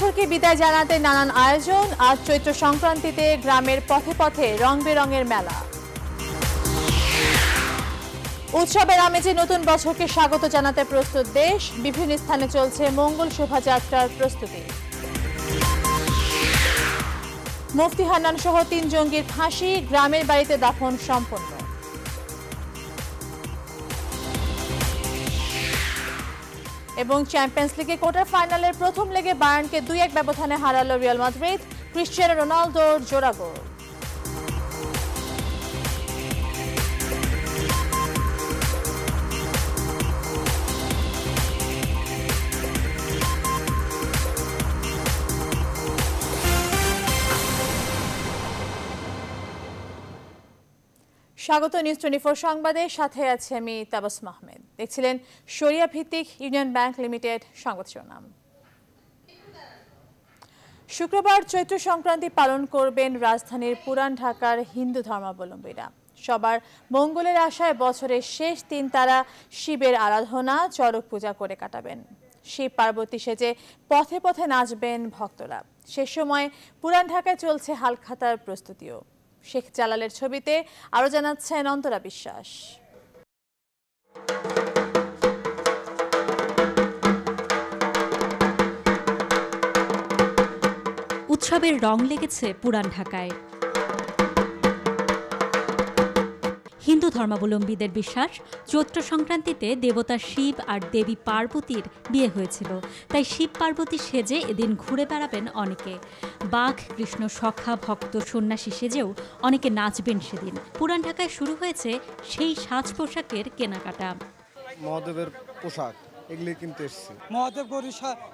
বছরকে বিদায় জানাতে নানান আয়োজন আজ চৈত্র সংক্রান্তিতে গ্রামের পথে পথে রং বেরঙের মেলা উৎসবের আমেজে নতুন বছরকে স্বাগত জানাতে প্রস্তুত দেশ বিভিন্ন স্থানে চলছে মঙ্গল শোভাযাত্রার প্রস্তুতি মুফতি হান্নান সহ তিন জঙ্গির ফাঁসি গ্রামের বাড়িতে দাফন সম্পন্ন এবং চ্যাম্পিয়ন্স লিগে কোয়ার্টার ফাইনালের প্রথম লেগে বায়ার্নকে দুই এক ব্যবধানে হারালো রিয়াল মাদ্রিদ ক্রিশ্চিয়ানো রোনালদোর জোড়া গোল স্বাগত নিউজ টোয়েন্টি ফোর সংবাদে সাথে আছে আমি তাবাস মাহমেদ দেখছিলেন সরিয়া ভিত্তিক ইউনিয়ন ব্যাংক লিমিটেড সংবাদ শিরোনাম শুক্রবার চৈত্র সংক্রান্তি পালন করবেন রাজধানীর পুরান ঢাকার হিন্দু ধর্মাবলম্বীরা সবার মঙ্গলের আশায় বছরের শেষ দিন তারা শিবের আরাধনা চরক পূজা করে কাটাবেন শিব পার্বতী সেজে পথে পথে নাচবেন ভক্তরা সে সময় পুরান ঢাকায় চলছে হালখাতার প্রস্তুতিও শেখ জালালের ছবিতে আরও জানাচ্ছেন অন্তরা বিশ্বাস উৎসবের রং লেগেছে পুরান ঢাকায় ধর্মাবলম্বীদের বিশ্বাস চৈত্র সংক্রান্তিতে দেবতা শিব আর দেবী পার্বতীর বিয়ে হয়েছিল তাই শিব পার্বতী সেজে এদিন ঘুরে বেড়াবেন অনেকে বাঘ কৃষ্ণ সখা ভক্ত সন্ন্যাসী সেজেও অনেকে নাচবেন সেদিন পুরান ঢাকায় শুরু হয়েছে সেই সাজ পোশাকের কেনাকাটা মহাদেবের পোশাক এগুলি কিনতে এসেছি মহাদেব গৌরী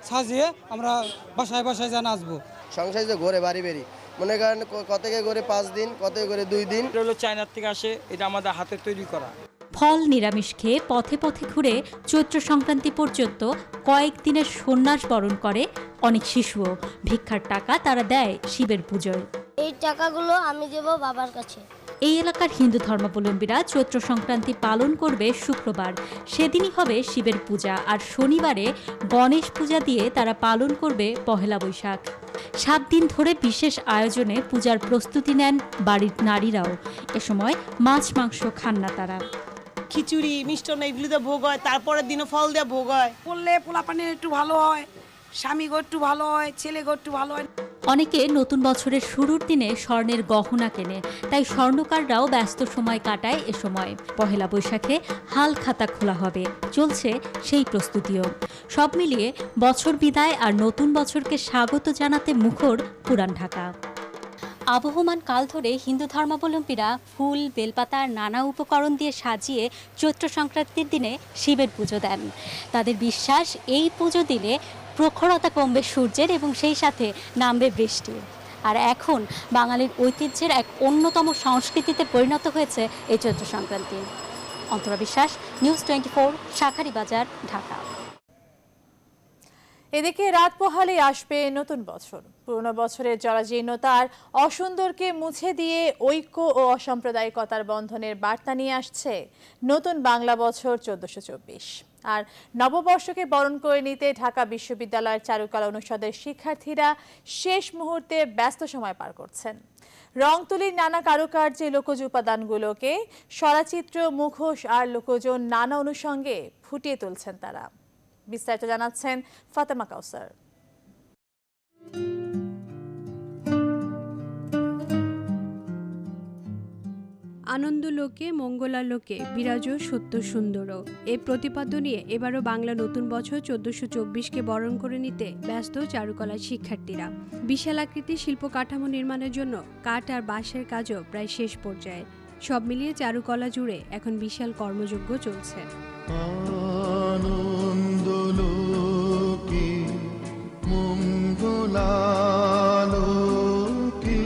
সাজিয়ে আমরা বাসায় বাসায় যা নাচবো সংসারে ঘরে বাড়ি বেরি মনে করেন কত করে পাঁচ দিন কত করে দুই দিন হলো চায়নার থেকে আসে এটা আমাদের হাতে তৈরি করা ফল নিরামিষ খেয়ে পথে পথে ঘুরে চৈত্র সংক্রান্তি পর্যন্ত কয়েক দিনের সন্ন্যাস বরণ করে অনেক শিশুও ভিক্ষার টাকা তারা দেয় শিবের পুজোয় এই টাকাগুলো আমি দেব বাবার কাছে এই এলাকার হিন্দু ধর্মাবলম্বীরা চৈত্র সংক্রান্তি পালন করবে শুক্রবার সেদিনই হবে শিবের পূজা আর শনিবারে গণেশ পূজা দিয়ে তারা পালন করবে পহেলা বৈশাখ সাত দিন ধরে বিশেষ আয়োজনে পূজার প্রস্তুতি নেন বাড়ির নারীরাও এ সময় মাছ মাংস খান না তারা খিচুড়ি মিষ্টান্ন এগুলো ভোগ হয় তারপরের দিনও ফল দেওয়া ভোগ হয় পড়লে পোলাপানি একটু ভালো হয় স্বামী একটু ভালো হয় ছেলে একটু ভালো হয় অনেকে নতুন বছরের শুরুর দিনে স্বর্ণের গহনা কেনে তাই স্বর্ণকাররাও ব্যস্ত সময় কাটায় এ সময় পহেলা বৈশাখে হাল খাতা খোলা হবে চলছে সেই প্রস্তুতিও সব মিলিয়ে বছর বিদায় আর নতুন বছরকে স্বাগত জানাতে মুখর পুরান ঢাকা আবহমান কাল ধরে হিন্দু ধর্মাবলম্বীরা ফুল বেলপাতার নানা উপকরণ দিয়ে সাজিয়ে চৈত্র সংক্রান্তির দিনে শিবের পুজো দেন তাদের বিশ্বাস এই পুজো দিলে প্রখরতা কমবে সূর্যের এবং সেই সাথে নামবে বৃষ্টি আর এখন বাঙালির ঐতিহ্যের এক অন্যতম সংস্কৃতিতে পরিণত হয়েছে এই চৈত্র সংক্রান্তি অন্তরা বিশ্বাস নিউজ টোয়েন্টি ফোর শাখারি বাজার ঢাকা এদিকে রাত পোহালে আসবে নতুন বছর পুরনো বছরের জরাজীর্ণতার অসুন্দরকে মুছে দিয়ে ঐক্য ও অসাম্প্রদায়িকতার বন্ধনের বার্তা নিয়ে আসছে নতুন বাংলা বছর চোদ্দশো চব্বিশ আর নববর্ষকে বরণ করে নিতে ঢাকা বিশ্ববিদ্যালয়ের চারুকলা অনুষদের শিক্ষার্থীরা শেষ মুহূর্তে ব্যস্ত সময় পার করছেন রং তুলির নানা কারুকার্যে লোকজ উপাদানগুলোকে সরাচিত্র মুখোশ আর লোকজন নানা অনুষঙ্গে ফুটিয়ে তুলছেন তারা বিস্তারিত জানাচ্ছেন ফাতেমা কাউসার আনন্দলোকে মঙ্গলালোকে বিরাজ সত্য সুন্দর এ প্রতিপাদ্য নিয়ে এবারও বাংলা নতুন বছর চোদ্দশো চব্বিশকে বরণ করে নিতে ব্যস্ত চারুকলার শিক্ষার্থীরা বিশাল আকৃতির শিল্প কাঠামো নির্মাণের জন্য কাঠ আর বাঁশের কাজও প্রায় শেষ পর্যায়ে সব মিলিয়ে চারুকলা জুড়ে এখন বিশাল কর্মযজ্ঞ চলছে ভুলালোকে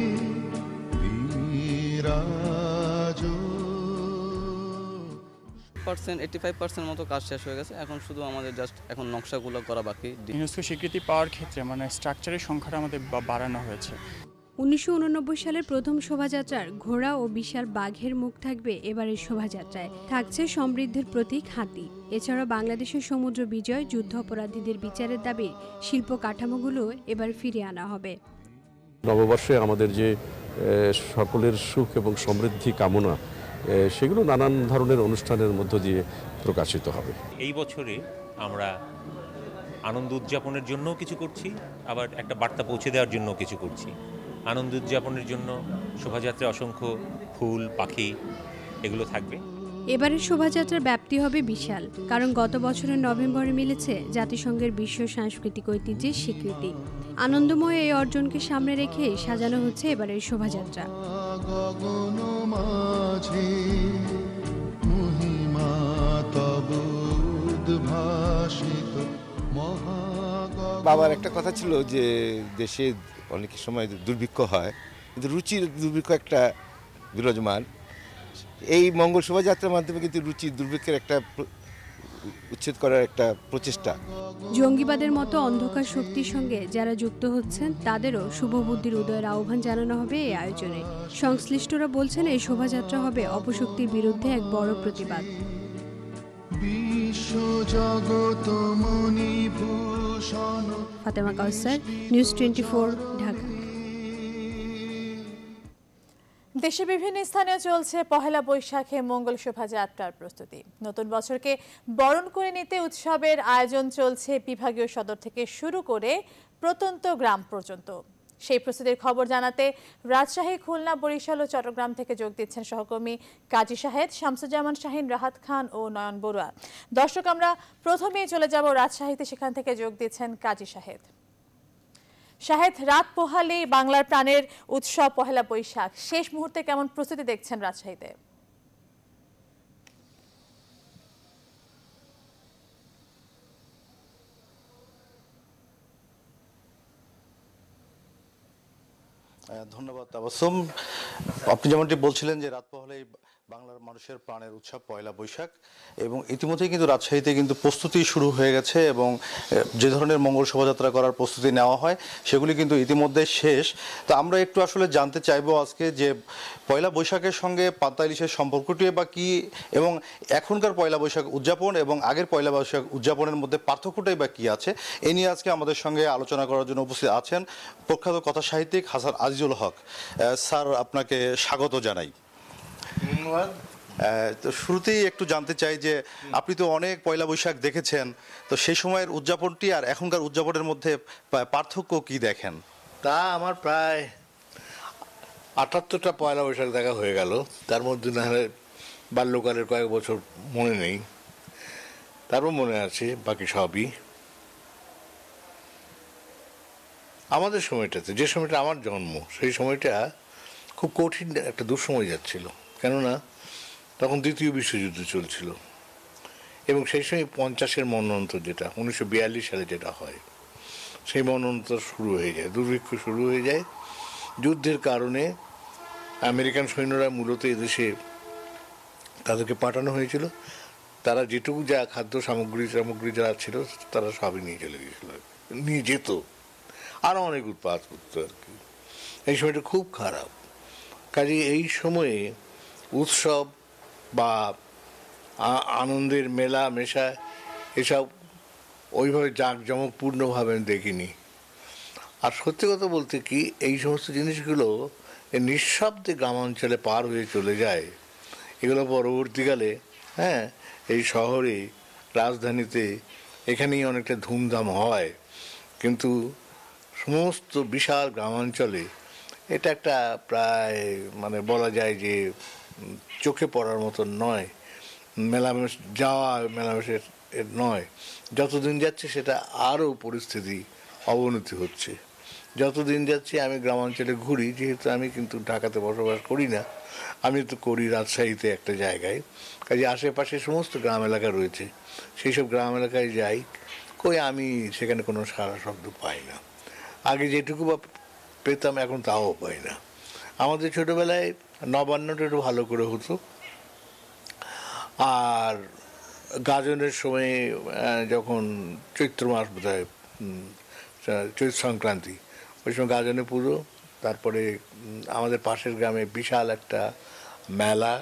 পার্সেন্ট এইটি ফাইভ পার্সেন্ট মতো কাজ শেষ হয়ে গেছে এখন শুধু আমাদের জাস্ট এখন নকশাগুলো করা বাকি ইউনেস্কো স্বীকৃতি পাওয়ার ক্ষেত্রে মানে স্ট্রাকচারের সংখ্যাটা আমাদের বাড়ানো হয়েছে উনিশশো সালের প্রথম শোভাযাত্রার ঘোড়া ও বিশাল বাঘের মুখ থাকবে এবারের শোভাযাত্রায় থাকছে সমৃদ্ধির প্রতীক হাতি এছাড়া বাংলাদেশের সমুদ্র বিজয় যুদ্ধ অপরাধীদের বিচারের দাবি শিল্প কাঠামোগুলো এবার ফিরিয়ে আনা হবে নববর্ষে আমাদের যে সকলের সুখ এবং সমৃদ্ধি কামনা সেগুলো নানান ধরনের অনুষ্ঠানের মধ্য দিয়ে প্রকাশিত হবে এই বছরে আমরা আনন্দ উদযাপনের জন্যও কিছু করছি আবার একটা বার্তা পৌঁছে দেওয়ার জন্য কিছু করছি আনন্দ উদযাপনের জন্য শোভাযাত্রায় অসংখ্য ফুল পাখি এগুলো থাকবে এবারের শোভাযাত্রার ব্যাপ্তি হবে বিশাল কারণ গত বছরের নভেম্বরে মিলেছে জাতিসংঘের বিশ্ব সাংস্কৃতিক ঐতিহ্যের স্বীকৃতি আনন্দময় এই অর্জনকে সামনে রেখে সাজানো হচ্ছে এবারের শোভাযাত্রা বাবার একটা কথা ছিল যে দেশে অনেক সময় দুর্ভিক্ষ হয় কিন্তু রুচির দুর্ভিক্ষ একটা বিরাজমান এই মঙ্গল শোভাযাত্রার মাধ্যমে কিন্তু রুচি দুর্ভিক্ষের একটা উচ্ছেদ করার একটা প্রচেষ্টা জঙ্গিবাদের মতো অন্ধকার শক্তির সঙ্গে যারা যুক্ত হচ্ছেন তাদেরও শুভবুদ্ধির উদয়ের আহ্বান জানানো হবে এই আয়োজনে সংশ্লিষ্টরা বলছেন এই শোভাযাত্রা হবে অপশক্তির বিরুদ্ধে এক বড় প্রতিবাদ জগত মণিপুর ফাতেমা কাউসার নিউজ টোয়েন্টি ঢাকা দেশে বিভিন্ন স্থানে চলছে পহেলা বৈশাখে মঙ্গল শোভাযাত্রার প্রস্তুতি নতুন বছরকে বরণ করে নিতে উৎসবের আয়োজন চলছে বিভাগীয় সদর থেকে শুরু করে প্রত্যন্ত গ্রাম পর্যন্ত সেই প্রস্তুতির খবর জানাতে রাজশাহী খুলনা বরিশাল ও চট্টগ্রাম থেকে যোগ দিচ্ছেন সহকর্মী কাজী শাহেদ শামসুজ্জামান শাহিন রাহাত খান ও নয়ন বড়ুয়া দর্শক আমরা প্রথমেই চলে যাব রাজশাহীতে সেখান থেকে যোগ দিচ্ছেন কাজী শাহেদ শাহেদ রাত পোহালে বাংলার প্রাণের উৎসব পহেলা বৈশাখ শেষ মুহূর্তে কেমন প্রস্তুতি দেখছেন রাজশাহীতে ধন্যবাদ তাবাসুম আপনি যেমনটি বলছিলেন যে রাত পহলে বাংলার মানুষের প্রাণের উৎসব পয়লা বৈশাখ এবং ইতিমধ্যেই কিন্তু রাজশাহীতে কিন্তু প্রস্তুতি শুরু হয়ে গেছে এবং যে ধরনের মঙ্গল শোভাযাত্রা করার প্রস্তুতি নেওয়া হয় সেগুলি কিন্তু ইতিমধ্যে শেষ তো আমরা একটু আসলে জানতে চাইবো আজকে যে পয়লা বৈশাখের সঙ্গে পাতা ইলিশের সম্পর্কটি বা কি এবং এখনকার পয়লা বৈশাখ উদযাপন এবং আগের পয়লা বৈশাখ উদযাপনের মধ্যে পার্থক্যটাই বা কী আছে এ নিয়ে আজকে আমাদের সঙ্গে আলোচনা করার জন্য উপস্থিত আছেন প্রখ্যাত কথাসাহিত্যিক হাসান আজিজুল হক স্যার আপনাকে স্বাগত জানাই ধন্যবাদ তো শুরুতেই একটু জানতে চাই যে আপনি তো অনেক পয়লা বৈশাখ দেখেছেন তো সেই সময়ের উদযাপনটি আর এখনকার উদযাপনের মধ্যে পার্থক্য কি দেখেন তা আমার প্রায় আটাত্তরটা পয়লা বৈশাখ দেখা হয়ে গেল তার মধ্যে না হলে বাল্যকালের কয়েক বছর মনে নেই তারপর মনে আছে বাকি সবই আমাদের সময়টাতে যে সময়টা আমার জন্ম সেই সময়টা খুব কঠিন একটা দুঃসময় যাচ্ছিল কেননা তখন দ্বিতীয় বিশ্বযুদ্ধ চলছিল এবং সেই সময় পঞ্চাশের মন্নন্তর যেটা উনিশশো সালে যেটা হয় সেই মন্নন্তর শুরু হয়ে যায় দুর্ভিক্ষ শুরু হয়ে যায় যুদ্ধের কারণে আমেরিকান সৈন্যরা মূলত এদেশে তাদেরকে পাঠানো হয়েছিল তারা যেটুকু যা খাদ্য সামগ্রী সামগ্রী যারা ছিল তারা সবই নিয়ে চলে গিয়েছিল নিয়ে যেত আরও অনেক উৎপাদ করতো আর কি এই সময়টা খুব খারাপ কাজে এই সময়ে উৎসব বা আনন্দের মেলা মেশা এসব ওইভাবে জাঁকজমকপূর্ণভাবে আমি দেখিনি আর সত্যি কথা বলতে কি এই সমস্ত জিনিসগুলো নিঃশব্দে গ্রামাঞ্চলে পার হয়ে চলে যায় এগুলো পরবর্তীকালে হ্যাঁ এই শহরে রাজধানীতে এখানেই অনেকটা ধুমধাম হয় কিন্তু সমস্ত বিশাল গ্রামাঞ্চলে এটা একটা প্রায় মানে বলা যায় যে চোখে পড়ার মতো নয় মেলামেশ যাওয়া মেলামেশের নয় যতদিন যাচ্ছে সেটা আরও পরিস্থিতি অবনতি হচ্ছে যতদিন যাচ্ছি আমি গ্রামাঞ্চলে ঘুরি যেহেতু আমি কিন্তু ঢাকাতে বসবাস করি না আমি তো করি রাজশাহীতে একটা জায়গায় কাজে আশেপাশে সমস্ত গ্রাম এলাকা রয়েছে সেই সব গ্রাম এলাকায় যাই কই আমি সেখানে কোনো সারা শব্দ পাই না আগে যেটুকু বা পেতাম এখন তাও পাই না আমাদের ছোটোবেলায় নবান্নটা একটু ভালো করে হতো আর গাজনের সময়ে যখন চৈত্র মাস বোধ হয় চৈত্র সংক্রান্তি ওই সময় গাজনে পুজো তারপরে আমাদের পাশের গ্রামে বিশাল একটা মেলা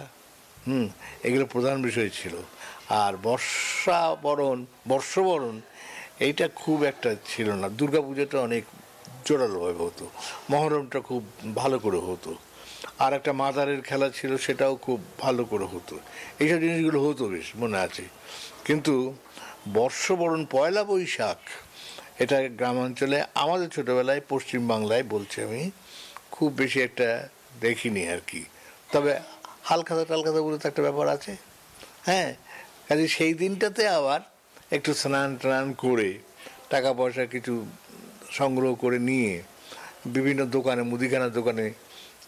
হুম এগুলো প্রধান বিষয় ছিল আর বর্ষা বরণ বর্ষবরণ এইটা খুব একটা ছিল না দুর্গাপুজোটা অনেক জোরালোভাবে হতো মহরমটা খুব ভালো করে হতো আর একটা মাদারের খেলা ছিল সেটাও খুব ভালো করে হতো এইসব জিনিসগুলো হতো বেশ মনে আছে কিন্তু বর্ষবরণ পয়লা বৈশাখ এটা গ্রামাঞ্চলে আমাদের ছোটোবেলায় পশ্চিমবাংলায় বলছি আমি খুব বেশি একটা দেখিনি আর কি তবে হালখাতা টালখাতা বলে তো একটা ব্যাপার আছে হ্যাঁ কাজে সেই দিনটাতে আবার একটু স্নান টান করে টাকা পয়সা কিছু সংগ্রহ করে নিয়ে বিভিন্ন দোকানে মুদিখানার দোকানে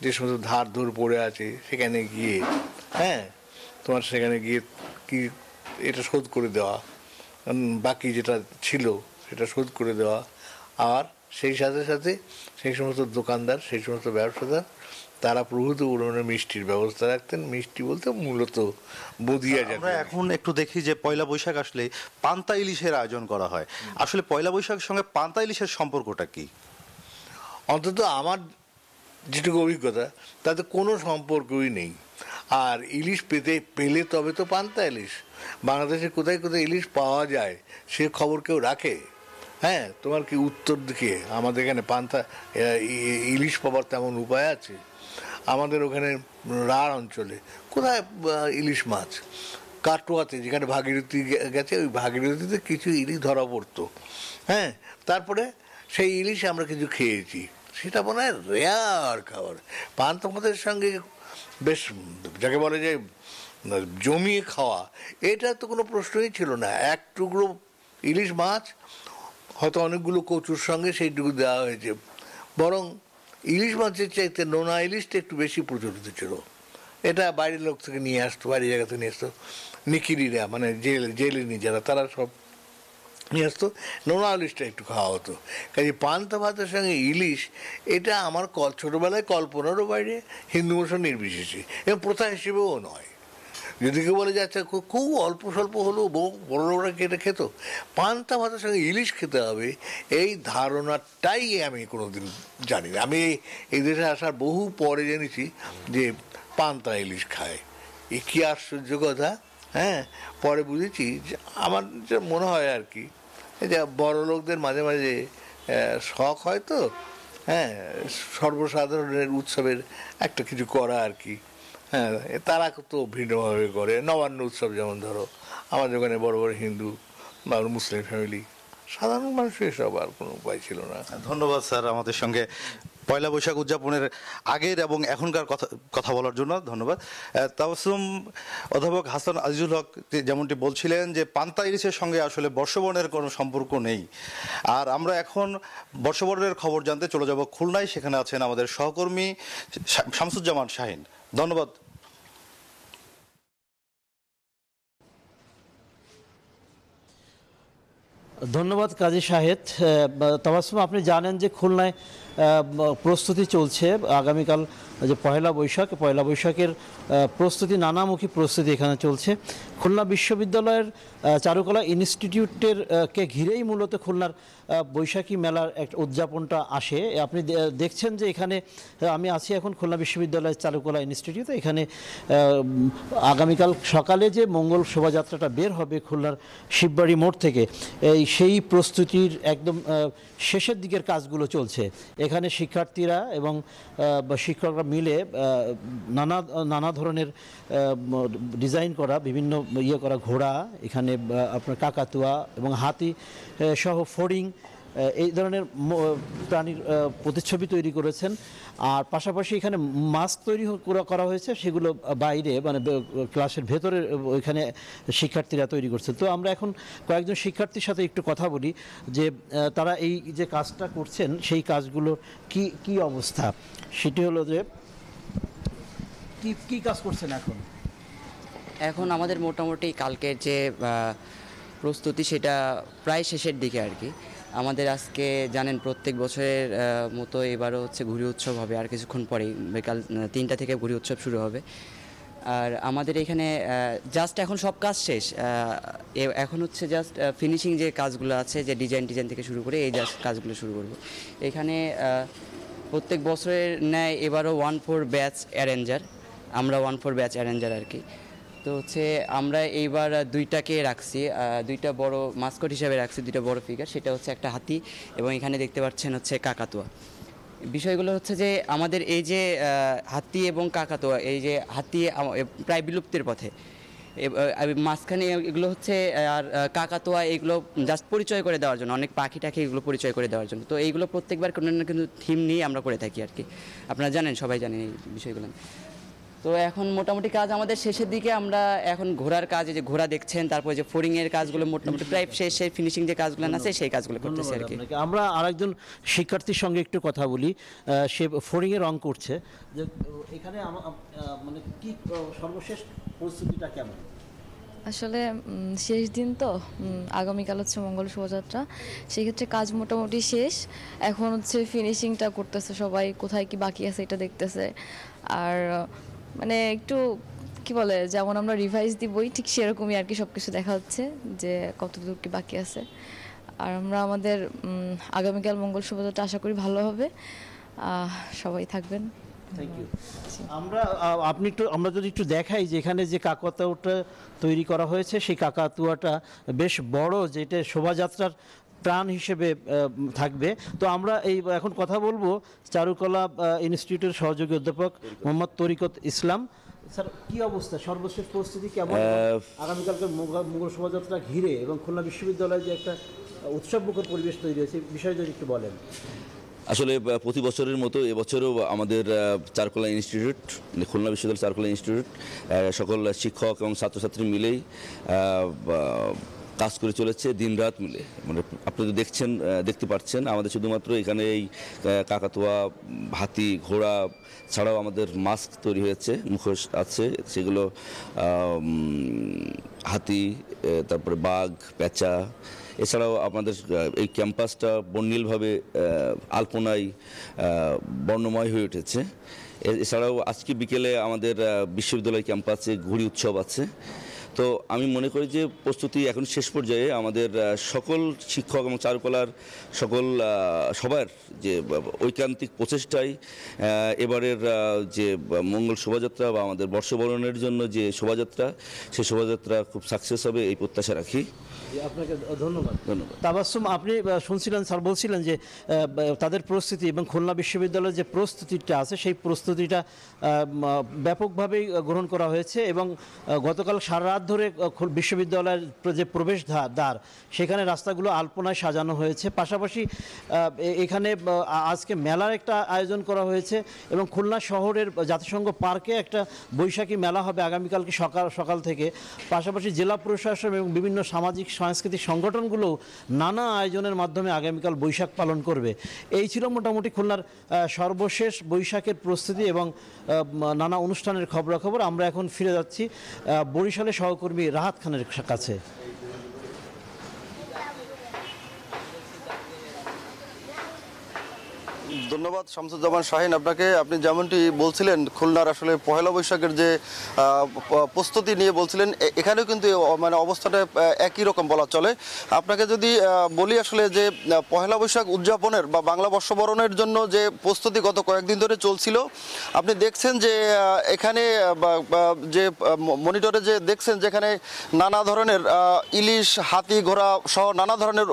যে সমস্ত ধার ধুর পড়ে আছে সেখানে গিয়ে হ্যাঁ তোমার সেখানে গিয়ে কি এটা শোধ করে দেওয়া বাকি যেটা ছিল সেটা শোধ করে দেওয়া আর সেই সাথে সাথে সেই সমস্ত দোকানদার সেই সমস্ত ব্যবসাদার তারা প্রভূত পরিমাণে মিষ্টির ব্যবস্থা রাখতেন মিষ্টি বলতে মূলত বদিয়া যায় আমরা এখন একটু দেখি যে পয়লা বৈশাখ আসলে পান্তা ইলিশের আয়োজন করা হয় আসলে পয়লা বৈশাখের সঙ্গে পান্তা ইলিশের সম্পর্কটা কি অন্তত আমার যেটুকু অভিজ্ঞতা তাতে কোনো সম্পর্কই নেই আর ইলিশ পেতে পেলে তবে তো পান্তা ইলিশ বাংলাদেশে কোথায় কোথায় ইলিশ পাওয়া যায় সে খবর কেউ রাখে হ্যাঁ তোমার কি উত্তর দিকে আমাদের এখানে পান্তা ইলিশ পাওয়ার তেমন উপায় আছে আমাদের ওখানে রাঢ় অঞ্চলে কোথায় ইলিশ মাছ কাটোয়াতে যেখানে ভাগীরথী গেছে ওই ভাগীরথীতে কিছু ইলিশ ধরা পড়তো হ্যাঁ তারপরে সেই ইলিশ আমরা কিছু খেয়েছি সেটা মনে হয় রেয়ার খাবার পান্ত সঙ্গে বেশ যাকে বলে যে জমিয়ে খাওয়া এটা তো কোনো প্রশ্নই ছিল না এক টুকরো ইলিশ মাছ হয়তো অনেকগুলো কচুর সঙ্গে সেইটুকু দেওয়া হয়েছে বরং ইলিশ মাছের চাইতে নোনা ইলিশটা একটু বেশি প্রচলিত ছিল এটা বাইরের লোক থেকে নিয়ে আসতো বাইরের জায়গা থেকে নিয়ে আসতো নিকিরিরা মানে জেল জেলিনি যারা তারা সব নিয়ে আসতো নোনা ইলিশটা একটু খাওয়া হতো কাজে পান্তা ভাতের সঙ্গে ইলিশ এটা আমার কল ছোটোবেলায় কল্পনারও বাইরে হিন্দু মুসলমান নির্বিশেষে এবং প্রথা হিসেবেও নয় যদি কেউ বলে যে আচ্ছা খুব অল্প স্বল্প হলেও বড় লোকরা কেটে খেত পান্তা ভাতের সঙ্গে ইলিশ খেতে হবে এই ধারণাটাই আমি কোনোদিন জানি না আমি এই দেশে আসার বহু পরে জেনেছি যে পান্তা ইলিশ খায় এ কী আশ্চর্য কথা হ্যাঁ পরে বুঝেছি যে আমার যে মনে হয় আর কি যে বড় লোকদের মাঝে মাঝে শখ হয় তো হ্যাঁ সর্বসাধারণের উৎসবের একটা কিছু করা আর কি হ্যাঁ তারা তো ভিন্নভাবে করে নবান্ন উৎসব যেমন ধরো আমাদের ওখানে বড় বড় হিন্দু বা মুসলিম ফ্যামিলি সাধারণ মানুষের এসব আর কোনো উপায় ছিল না ধন্যবাদ স্যার আমাদের সঙ্গে পয়লা বৈশাখ উদযাপনের আগের এবং এখনকার কথা কথা বলার জন্য ধন্যবাদ তাবাসুম অধ্যাপক হাসান আজিজুল হক যেমনটি বলছিলেন যে পান্তা ইলিশের সঙ্গে আসলে বর্ষবরণের কোনো সম্পর্ক নেই আর আমরা এখন বর্ষবরণের খবর জানতে চলে যাব খুলনায় সেখানে আছেন আমাদের সহকর্মী শামসুজ্জামান শাহিন ধন্যবাদ ধন্যবাদ কাজী শাহেদ তবাসম আপনি জানেন যে খুলনায় প্রস্তুতি চলছে আগামীকাল যে পয়লা বৈশাখ পয়লা বৈশাখের প্রস্তুতি নানামুখী প্রস্তুতি এখানে চলছে খুলনা বিশ্ববিদ্যালয়ের চারুকলা ইনস্টিটিউটের কে ঘিরেই মূলত খুলনার বৈশাখী মেলার একটা উদযাপনটা আসে আপনি দেখছেন যে এখানে আমি আছি এখন খুলনা বিশ্ববিদ্যালয়ের চারুকলা ইনস্টিটিউট এখানে আগামীকাল সকালে যে মঙ্গল শোভাযাত্রাটা বের হবে খুলনার শিববাড়ি মোড় থেকে এই সেই প্রস্তুতির একদম শেষের দিকের কাজগুলো চলছে এখানে শিক্ষার্থীরা এবং শিক্ষকরা মিলে নানা নানা ধরনের ডিজাইন করা বিভিন্ন ইয়ে করা ঘোড়া এখানে আপনার কাকাতুয়া এবং হাতি সহ ফড়িং এই ধরনের প্রাণীর প্রতিচ্ছবি তৈরি করেছেন আর পাশাপাশি এখানে মাস্ক তৈরি করা হয়েছে সেগুলো বাইরে মানে ক্লাসের ভেতরে ওইখানে শিক্ষার্থীরা তৈরি করছে তো আমরা এখন কয়েকজন শিক্ষার্থীর সাথে একটু কথা বলি যে তারা এই যে কাজটা করছেন সেই কাজগুলো কি কি অবস্থা সেটি হলো যে কি কি কাজ করছেন এখন এখন আমাদের মোটামুটি কালকের যে প্রস্তুতি সেটা প্রায় শেষের দিকে আর কি আমাদের আজকে জানেন প্রত্যেক বছরের মতো এবারও হচ্ছে ঘুরি উৎসব হবে আর কিছুক্ষণ পরেই বিকাল তিনটা থেকে ঘুরি উৎসব শুরু হবে আর আমাদের এখানে জাস্ট এখন সব কাজ শেষ এখন হচ্ছে জাস্ট ফিনিশিং যে কাজগুলো আছে যে ডিজাইন ডিজাইন থেকে শুরু করে এই জাস্ট কাজগুলো শুরু করব এখানে প্রত্যেক বছরের ন্যায় এবারও ওয়ান ফোর ব্যাচ অ্যারেঞ্জার আমরা ওয়ান ফোর ব্যাচ অ্যারেঞ্জার আর কি তো হচ্ছে আমরা এইবার দুইটাকে রাখছি দুইটা বড় মাস্কট হিসাবে রাখছি দুইটা বড় ফিগার সেটা হচ্ছে একটা হাতি এবং এখানে দেখতে পাচ্ছেন হচ্ছে কাকাতুয়া বিষয়গুলো হচ্ছে যে আমাদের এই যে হাতি এবং কাকাতুয়া এই যে হাতি প্রায় বিলুপ্তির পথে মাঝখানে এগুলো হচ্ছে আর কাকাতোয়া এগুলো জাস্ট পরিচয় করে দেওয়ার জন্য অনেক পাখি টাখি এগুলো পরিচয় করে দেওয়ার জন্য তো এইগুলো প্রত্যেকবার কোনো না কিন্তু থিম নিয়ে আমরা করে থাকি আর কি আপনারা জানেন সবাই জানেন এই বিষয়গুলো তো এখন মোটামুটি কাজ আমাদের শেষের দিকে আমরা এখন ঘোড়ার কাজ যে ঘোড়া দেখছেন তারপরে যে ফোরিং এর কাজগুলো মোটামুটি প্রায় শেষে ফিনিশিং যে কাজগুলো আছে সেই কাজগুলো করতেছি আর কি আমরা আরেকজন শিক্ষার্থীর সঙ্গে একটু কথা বলি সে ফোরিং এর রং করছে যে এখানে মানে কি সর্বশেষ পরিস্থিতিটা কেমন আসলে শেষ দিন তো আগামীকাল হচ্ছে মঙ্গল শোভাযাত্রা সেক্ষেত্রে কাজ মোটামুটি শেষ এখন হচ্ছে ফিনিশিংটা করতেছে সবাই কোথায় কি বাকি আছে এটা দেখতেছে আর মানে একটু কি বলে যেমন আমরা রিভাইজ দিবই ঠিক সেরকমই আর কি সব কিছু দেখা হচ্ছে যে কতদূর কি বাকি আছে আর আমরা আমাদের আগামীকাল মঙ্গল শোভাযাত্রা আশা করি ভালো হবে সবাই থাকবেন থ্যাংক ইউ আমরা আপনি একটু আমরা যদি একটু দেখাই যে এখানে যে কাকাতুয়াটা তৈরি করা হয়েছে সেই কাকাতুয়াটা বেশ বড় যেটা শোভাযাত্রার ত্রাণ হিসেবে থাকবে তো আমরা এই এখন কথা বলবো চারুকলা ইনস্টিটিউটের সহযোগী অধ্যাপক মোহাম্মদ তরিকত ইসলাম স্যার কি অবস্থা সর্বশেষ পরিস্থিতি কেমন আগামীকালকে মুঘল শোভাযাত্রা ঘিরে এবং খুলনা বিশ্ববিদ্যালয়ে যে একটা উৎসবমুখর পরিবেশ তৈরি হয়েছে বিষয়ে যদি একটু বলেন আসলে প্রতি বছরের মতো এবছরও আমাদের চারকলা ইনস্টিটিউট মানে খুলনা বিশ্ববিদ্যালয় চারকলা ইনস্টিটিউট সকল শিক্ষক এবং ছাত্রছাত্রী মিলেই কাজ করে চলেছে দিন রাত মিলে মানে আপনি তো দেখছেন দেখতে পাচ্ছেন আমাদের শুধুমাত্র এখানে এই কাকাতোয়া হাতি ঘোড়া ছাড়াও আমাদের মাস্ক তৈরি হয়েছে মুখোশ আছে সেগুলো হাতি তারপরে বাঘ প্যাঁচা এছাড়াও আমাদের এই ক্যাম্পাসটা বর্ণিলভাবে আলপনায় বর্ণময় হয়ে উঠেছে এছাড়াও আজকে বিকেলে আমাদের বিশ্ববিদ্যালয় ক্যাম্পাসে ঘুড়ি উৎসব আছে তো আমি মনে করি যে প্রস্তুতি এখন শেষ পর্যায়ে আমাদের সকল শিক্ষক এবং চারুকলার সকল সবার যে ঐকান্তিক প্রচেষ্টায় এবারের যে মঙ্গল শোভাযাত্রা বা আমাদের বর্ষবরণের জন্য যে শোভাযাত্রা সেই শোভাযাত্রা খুব সাকসেস হবে এই প্রত্যাশা রাখি আপনাকে ধন্যবাদ ধন্যবাদ তাবাসুম আপনি শুনছিলেন স্যার বলছিলেন যে তাদের প্রস্তুতি এবং খুলনা বিশ্ববিদ্যালয়ের যে প্রস্তুতিটা আছে সেই প্রস্তুতিটা ব্যাপকভাবেই গ্রহণ করা হয়েছে এবং গতকাল সারা রাত ধরে বিশ্ববিদ্যালয়ের যে প্রবেশ দ্বার সেখানে রাস্তাগুলো আলপনায় সাজানো হয়েছে পাশাপাশি এখানে আজকে মেলার একটা আয়োজন করা হয়েছে এবং খুলনা শহরের জাতিসংঘ পার্কে একটা বৈশাখী মেলা হবে আগামীকালকে সকাল সকাল থেকে পাশাপাশি জেলা প্রশাসন এবং বিভিন্ন সামাজিক সাংস্কৃতিক সংগঠনগুলো নানা আয়োজনের মাধ্যমে আগামীকাল বৈশাখ পালন করবে এই ছিল মোটামুটি খুলনার সর্বশেষ বৈশাখের প্রস্তুতি এবং নানা অনুষ্ঠানের খবরাখবর আমরা এখন ফিরে যাচ্ছি বরিশালে শহর সহকর্মী রাহাত খানের কাছে ধন্যবাদ শামসুজ্জামান শাহিন আপনাকে আপনি যেমনটি বলছিলেন খুলনার আসলে পহেলা বৈশাখের যে প্রস্তুতি নিয়ে বলছিলেন এখানেও কিন্তু মানে অবস্থাটা একই রকম বলা চলে আপনাকে যদি বলি আসলে যে পহেলা বৈশাখ উদযাপনের বা বাংলা বর্ষবরণের জন্য যে প্রস্তুতি গত কয়েকদিন ধরে চলছিল আপনি দেখছেন যে এখানে যে মনিটরে যে দেখছেন যেখানে নানা ধরনের ইলিশ হাতি ঘোড়া সহ নানা ধরনের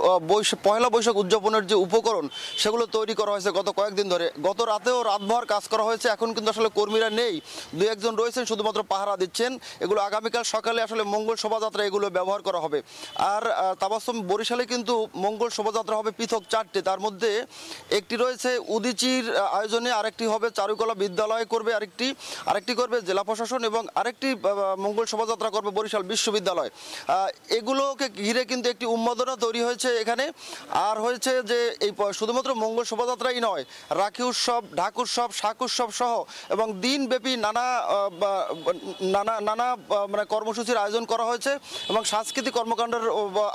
পয়লা বৈশাখ উদযাপনের যে উপকরণ সেগুলো তৈরি করা হয়েছে গত কয়েক কয়েকদিন ধরে গত রাতেও রাতভর কাজ করা হয়েছে এখন কিন্তু আসলে কর্মীরা নেই দু একজন রয়েছেন শুধুমাত্র পাহারা দিচ্ছেন এগুলো আগামীকাল সকালে আসলে মঙ্গল শোভাযাত্রা এগুলো ব্যবহার করা হবে আর তাবাসম বরিশালে কিন্তু মঙ্গল শোভাযাত্রা হবে পৃথক চারটে তার মধ্যে একটি রয়েছে উদিচির আয়োজনে আরেকটি হবে চারুকলা বিদ্যালয় করবে আরেকটি আরেকটি করবে জেলা প্রশাসন এবং আরেকটি মঙ্গল শোভাযাত্রা করবে বরিশাল বিশ্ববিদ্যালয় এগুলোকে ঘিরে কিন্তু একটি উন্মাদনা তৈরি হয়েছে এখানে আর হয়েছে যে এই শুধুমাত্র মঙ্গল শোভাযাত্রাই নয় রাখি উৎসব ঢাক উৎসব শাক উৎসব সহ এবং দিনব্যাপী নানা নানা নানা মানে কর্মসূচির আয়োজন করা হয়েছে এবং সাংস্কৃতিক কর্মকাণ্ডের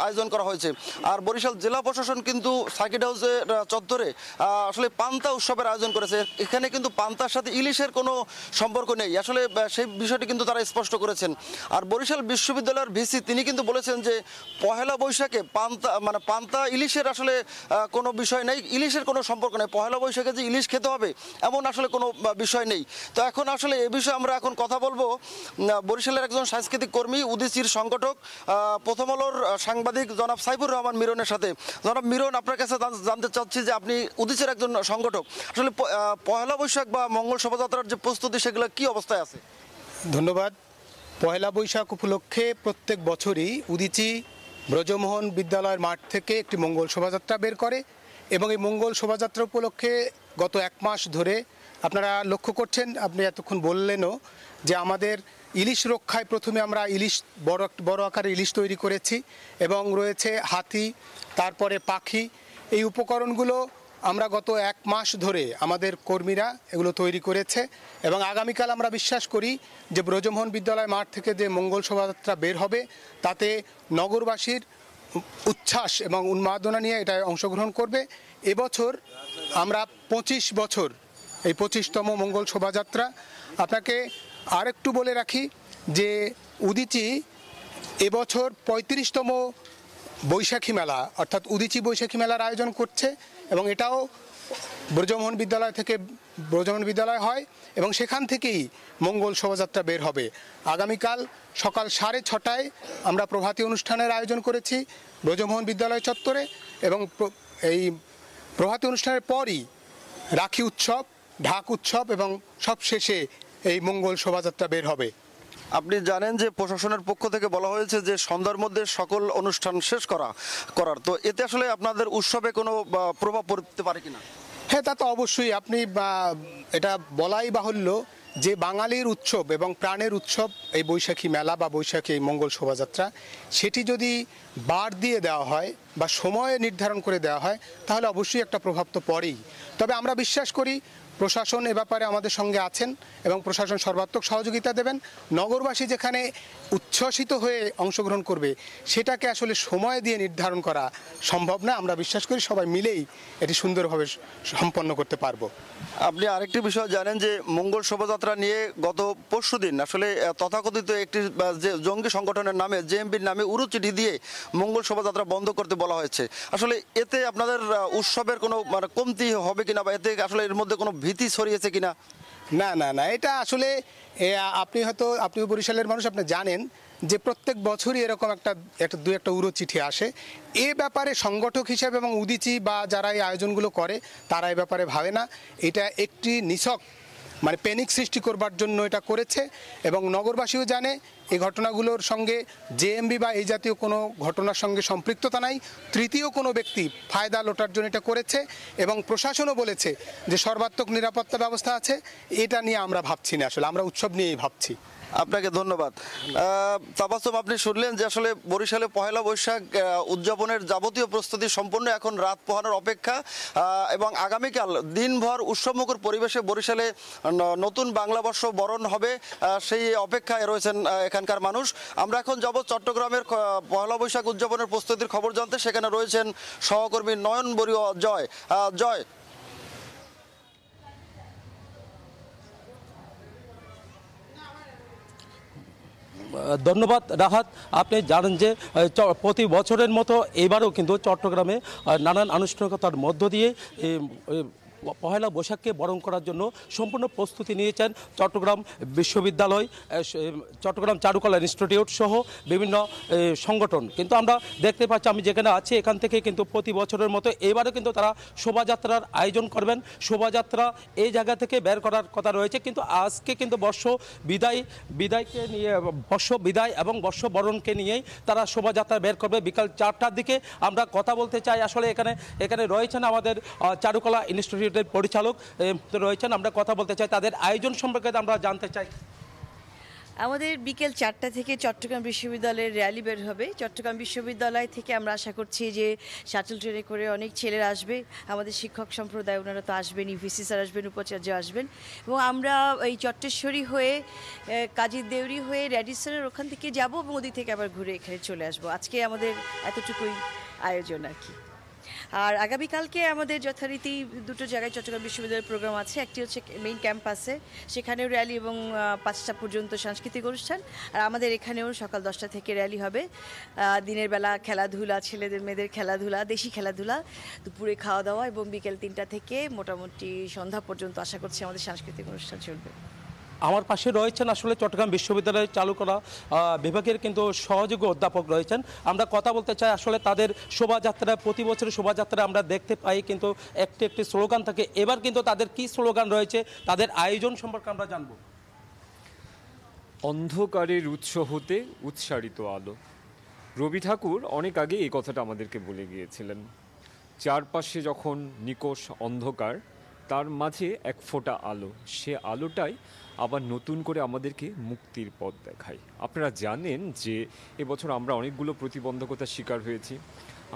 আয়োজন করা হয়েছে আর বরিশাল জেলা প্রশাসন কিন্তু সার্কিট হাউসের চত্বরে আসলে পান্তা উৎসবের আয়োজন করেছে এখানে কিন্তু পান্তার সাথে ইলিশের কোনো সম্পর্ক নেই আসলে সেই বিষয়টি কিন্তু তারা স্পষ্ট করেছেন আর বরিশাল বিশ্ববিদ্যালয়ের ভিসি তিনি কিন্তু বলেছেন যে পহেলা বৈশাখে পান্তা মানে পান্তা ইলিশের আসলে কোনো বিষয় নেই ইলিশের কোনো সম্পর্ক নেই পহেলা বৈশাখ সেক্ষেত্রে যে ইলিশ খেতে হবে এমন আসলে কোনো বিষয় নেই তো এখন আসলে এ বিষয়ে আমরা এখন কথা বলবো বরিশালের একজন সাংস্কৃতিক কর্মী উদিচির সংগঠক প্রথম আলোর সাংবাদিক জনাব সাইফুর রহমান মিরনের সাথে জনাব মিরন আপনার কাছে জানতে চাচ্ছি যে আপনি উদিসের একজন সংগঠক আসলে পয়লা বৈশাখ বা মঙ্গল শোভাযাত্রার যে প্রস্তুতি সেগুলো কি অবস্থায় আছে ধন্যবাদ পয়লা বৈশাখ উপলক্ষে প্রত্যেক বছরই উদিচি ব্রজমোহন বিদ্যালয়ের মাঠ থেকে একটি মঙ্গল শোভাযাত্রা বের করে এবং এই মঙ্গল শোভাযাত্রা উপলক্ষে গত এক মাস ধরে আপনারা লক্ষ্য করছেন আপনি এতক্ষণ বললেনও যে আমাদের ইলিশ রক্ষায় প্রথমে আমরা ইলিশ বড় বড় আকারে ইলিশ তৈরি করেছি এবং রয়েছে হাতি তারপরে পাখি এই উপকরণগুলো আমরা গত এক মাস ধরে আমাদের কর্মীরা এগুলো তৈরি করেছে এবং আগামীকাল আমরা বিশ্বাস করি যে ব্রজমোহন বিদ্যালয় মাঠ থেকে যে মঙ্গল শোভাযাত্রা বের হবে তাতে নগরবাসীর উচ্ছ্বাস এবং উন্মাদনা নিয়ে এটা অংশগ্রহণ করবে এবছর আমরা ২৫ বছর এই পঁচিশতম মঙ্গল শোভাযাত্রা আপনাকে আরেকটু বলে রাখি যে উদিচি এবছর পঁয়ত্রিশতম বৈশাখী মেলা অর্থাৎ উদিচি বৈশাখী মেলার আয়োজন করছে এবং এটাও ব্রজমোহন বিদ্যালয় থেকে ব্রজমন বিদ্যালয় হয় এবং সেখান থেকেই মঙ্গল শোভাযাত্রা বের হবে আগামীকাল সকাল সাড়ে ছটায় আমরা প্রভাতী অনুষ্ঠানের আয়োজন করেছি ব্রজমোহন বিদ্যালয় চত্বরে এবং এই প্রভাতী অনুষ্ঠানের পরই রাখি উৎসব ঢাক উৎসব এবং সব শেষে এই মঙ্গল শোভাযাত্রা বের হবে আপনি জানেন যে প্রশাসনের পক্ষ থেকে বলা হয়েছে যে সন্ধ্যার মধ্যে সকল অনুষ্ঠান শেষ করা করার তো এতে আসলে আপনাদের উৎসবে কোনো প্রভাব পড়তে পারে কিনা হ্যাঁ তা তো অবশ্যই আপনি এটা বলাই বাহুল্য যে বাঙালির উৎসব এবং প্রাণের উৎসব এই বৈশাখী মেলা বা বৈশাখী এই মঙ্গল শোভাযাত্রা সেটি যদি বার দিয়ে দেওয়া হয় বা সময় নির্ধারণ করে দেওয়া হয় তাহলে অবশ্যই একটা প্রভাব তো পড়েই তবে আমরা বিশ্বাস করি প্রশাসন এ ব্যাপারে আমাদের সঙ্গে আছেন এবং প্রশাসন সর্বাত্মক সহযোগিতা দেবেন নগরবাসী যেখানে উচ্ছ্বসিত হয়ে অংশগ্রহণ করবে সেটাকে আসলে সময় দিয়ে নির্ধারণ করা সম্ভব না আমরা বিশ্বাস করি সবাই মিলেই এটি সুন্দরভাবে সম্পন্ন করতে পারবো আপনি আরেকটি বিষয় জানেন যে মঙ্গল শোভাযাত্রা নিয়ে গত পরশু দিন আসলে তথাকথিত একটি যে জঙ্গি সংগঠনের নামে জেএমবির নামে চিঠি দিয়ে মঙ্গল শোভাযাত্রা বন্ধ করতে বলা হয়েছে আসলে এতে আপনাদের উৎসবের কোনো মানে কমতি হবে কিনা বা এতে আসলে এর মধ্যে কোনো ভীতি ছড়িয়েছে কিনা না না না এটা আসলে আপনি হয়তো আপনি বরিশালের মানুষ আপনি জানেন যে প্রত্যেক বছরই এরকম একটা একটা দু একটা উড়ো চিঠি আসে এ ব্যাপারে সংগঠক হিসেবে এবং উদিচি বা যারা এই আয়োজনগুলো করে তারা এ ব্যাপারে ভাবে না এটা একটি নিছক মানে প্যানিক সৃষ্টি করবার জন্য এটা করেছে এবং নগরবাসীও জানে এই ঘটনাগুলোর সঙ্গে জেএমবি বা এই জাতীয় কোনো ঘটনার সঙ্গে সম্পৃক্ততা নাই তৃতীয় কোনো ব্যক্তি ফায়দা লোটার জন্য এটা করেছে এবং প্রশাসনও বলেছে যে সর্বাত্মক নিরাপত্তা ব্যবস্থা আছে এটা নিয়ে আমরা ভাবছি না আসলে আমরা উৎসব নিয়েই ভাবছি আপনাকে ধন্যবাদ তাপাসম আপনি শুনলেন যে আসলে বরিশালে পহেলা বৈশাখ উদযাপনের যাবতীয় প্রস্তুতি সম্পূর্ণ এখন রাত পোহানোর অপেক্ষা এবং আগামীকাল দিনভর উৎসবমুখর পরিবেশে বরিশালে নতুন বাংলা বর্ষ বরণ হবে সেই অপেক্ষায় রয়েছেন এখানকার মানুষ আমরা এখন যাব চট্টগ্রামের পহেলা বৈশাখ উদযাপনের প্রস্তুতির খবর জানতে সেখানে রয়েছেন সহকর্মী নয়ন বরীয় জয় জয় ধন্যবাদ রাহাত আপনি জানেন যে প্রতি বছরের মতো এবারও কিন্তু চট্টগ্রামে নানান আনুষ্ঠানিকতার মধ্য দিয়ে পহেলা বৈশাখকে বরণ করার জন্য সম্পূর্ণ প্রস্তুতি নিয়েছেন চট্টগ্রাম বিশ্ববিদ্যালয় চট্টগ্রাম চারুকলা ইনস্টিটিউট সহ বিভিন্ন সংগঠন কিন্তু আমরা দেখতে পাচ্ছি আমি যেখানে আছি এখান থেকে কিন্তু প্রতি বছরের মতো এবারও কিন্তু তারা শোভাযাত্রার আয়োজন করবেন শোভাযাত্রা এই জায়গা থেকে বের করার কথা রয়েছে কিন্তু আজকে কিন্তু বর্ষ বিদায় বিদায়কে নিয়ে বর্ষ বিদায় এবং বর্ষ বরণকে নিয়েই তারা শোভাযাত্রা বের করবে বিকাল চারটার দিকে আমরা কথা বলতে চাই আসলে এখানে এখানে রয়েছেন আমাদের চারুকলা ইনস্টিটিউট ইনস্টিটিউটের পরিচালক রয়েছেন আমরা কথা বলতে চাই তাদের আয়োজন সম্পর্কে আমরা জানতে চাই আমাদের বিকেল চারটা থেকে চট্টগ্রাম বিশ্ববিদ্যালয়ের র্যালি বের হবে চট্টগ্রাম বিশ্ববিদ্যালয় থেকে আমরা আশা করছি যে শাটল ট্রেনে করে অনেক ছেলেরা আসবে আমাদের শিক্ষক সম্প্রদায় ওনারা তো আসবেন ইভিসি স্যার আসবেন উপাচার্য আসবেন এবং আমরা এই চট্টেশ্বরী হয়ে কাজী দেউরি হয়ে র্যাডিসনের ওখান থেকে যাব এবং ওদিক থেকে আবার ঘুরে এখানে চলে আসবো আজকে আমাদের এতটুকুই আয়োজন আর কি আর আগামীকালকে আমাদের যথারীতি দুটো জায়গায় চট্টগ্রাম বিশ্ববিদ্যালয়ের প্রোগ্রাম আছে একটি হচ্ছে মেইন ক্যাম্পাসে সেখানেও র্যালি এবং পাঁচটা পর্যন্ত সাংস্কৃতিক অনুষ্ঠান আর আমাদের এখানেও সকাল দশটা থেকে র্যালি হবে দিনের বেলা খেলাধুলা ছেলেদের মেয়েদের খেলাধুলা দেশি খেলাধুলা দুপুরে খাওয়া দাওয়া এবং বিকেল তিনটা থেকে মোটামুটি সন্ধ্যা পর্যন্ত আশা করছি আমাদের সাংস্কৃতিক অনুষ্ঠান চলবে আমার পাশে রয়েছেন আসলে চট্টগ্রাম বিশ্ববিদ্যালয়ে চালু করা বিভাগের কিন্তু সহযোগী অধ্যাপক রয়েছেন আমরা কথা বলতে চাই আসলে তাদের শোভাযাত্রা প্রতি বছর শোভাযাত্রা আমরা দেখতে পাই কিন্তু একটি একটি স্লোগান থাকে এবার কিন্তু তাদের কি স্লোগান রয়েছে তাদের আয়োজন সম্পর্কে আমরা জানবো অন্ধকারের উৎস হতে উৎসারিত আলো রবি ঠাকুর অনেক আগে এই কথাটা আমাদেরকে বলে গিয়েছিলেন চারপাশে যখন নিকোষ অন্ধকার তার মাঝে এক ফোঁটা আলো সে আলোটাই আবার নতুন করে আমাদেরকে মুক্তির পথ দেখায় আপনারা জানেন যে এবছর আমরা অনেকগুলো প্রতিবন্ধকতার শিকার হয়েছি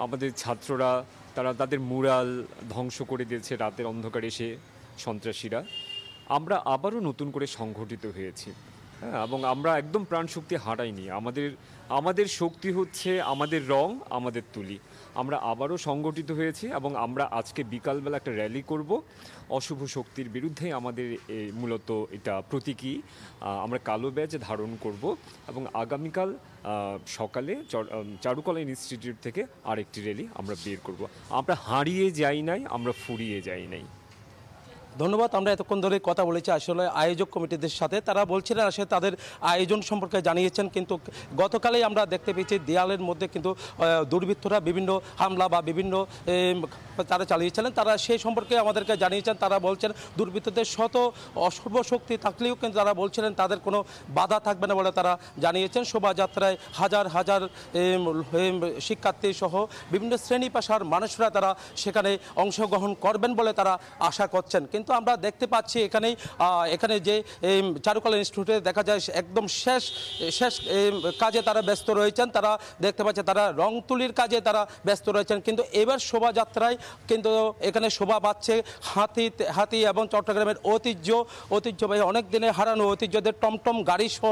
আমাদের ছাত্ররা তারা তাদের মুরাল ধ্বংস করে দিয়েছে রাতের অন্ধকারে এসে সন্ত্রাসীরা আমরা আবারও নতুন করে সংঘটিত হয়েছি হ্যাঁ এবং আমরা একদম প্রাণশক্তি হারাইনি আমাদের আমাদের শক্তি হচ্ছে আমাদের রং আমাদের তুলি আমরা আবারও সংগঠিত হয়েছি এবং আমরা আজকে বিকালবেলা একটা র্যালি করব অশুভ শক্তির বিরুদ্ধে আমাদের মূলত এটা প্রতীকী আমরা কালো ব্যাজ ধারণ করব এবং আগামীকাল সকালে চারুকলা ইনস্টিটিউট থেকে আরেকটি র্যালি আমরা বের করব আমরা হারিয়ে যাই নাই আমরা ফুরিয়ে যাই নাই ধন্যবাদ আমরা এতক্ষণ ধরে কথা বলেছি আসলে আয়োজক কমিটিদের সাথে তারা বলছিলেন আসলে তাদের আয়োজন সম্পর্কে জানিয়েছেন কিন্তু গতকালেই আমরা দেখতে পেয়েছি দেয়ালের মধ্যে কিন্তু দুর্বৃত্তরা বিভিন্ন হামলা বা বিভিন্ন তারা চালিয়েছিলেন তারা সেই সম্পর্কে আমাদেরকে জানিয়েছেন তারা বলছেন দুর্বৃত্তদের শত অসর্বশক্তি থাকলেও কিন্তু তারা বলছিলেন তাদের কোনো বাধা থাকবে না বলে তারা জানিয়েছেন শোভাযাত্রায় হাজার হাজার শিক্ষার্থী সহ বিভিন্ন শ্রেণী পেশার মানুষরা তারা সেখানে অংশগ্রহণ করবেন বলে তারা আশা করছেন কিন্তু কিন্তু আমরা দেখতে পাচ্ছি এখানেই এখানে যে চারুকলা ইনস্টিটিউটে দেখা যায় একদম শেষ শেষ কাজে তারা ব্যস্ত রয়েছেন তারা দেখতে পাচ্ছে তারা রং তুলির কাজে তারা ব্যস্ত রয়েছেন কিন্তু এবার শোভাযাত্রায় কিন্তু এখানে শোভা পাচ্ছে হাতি হাতি এবং চট্টগ্রামের ঐতিহ্য ঐতিহ্যবাহী অনেক দিনে হারানো ঐতিহ্যদের টমটম গাড়ি সহ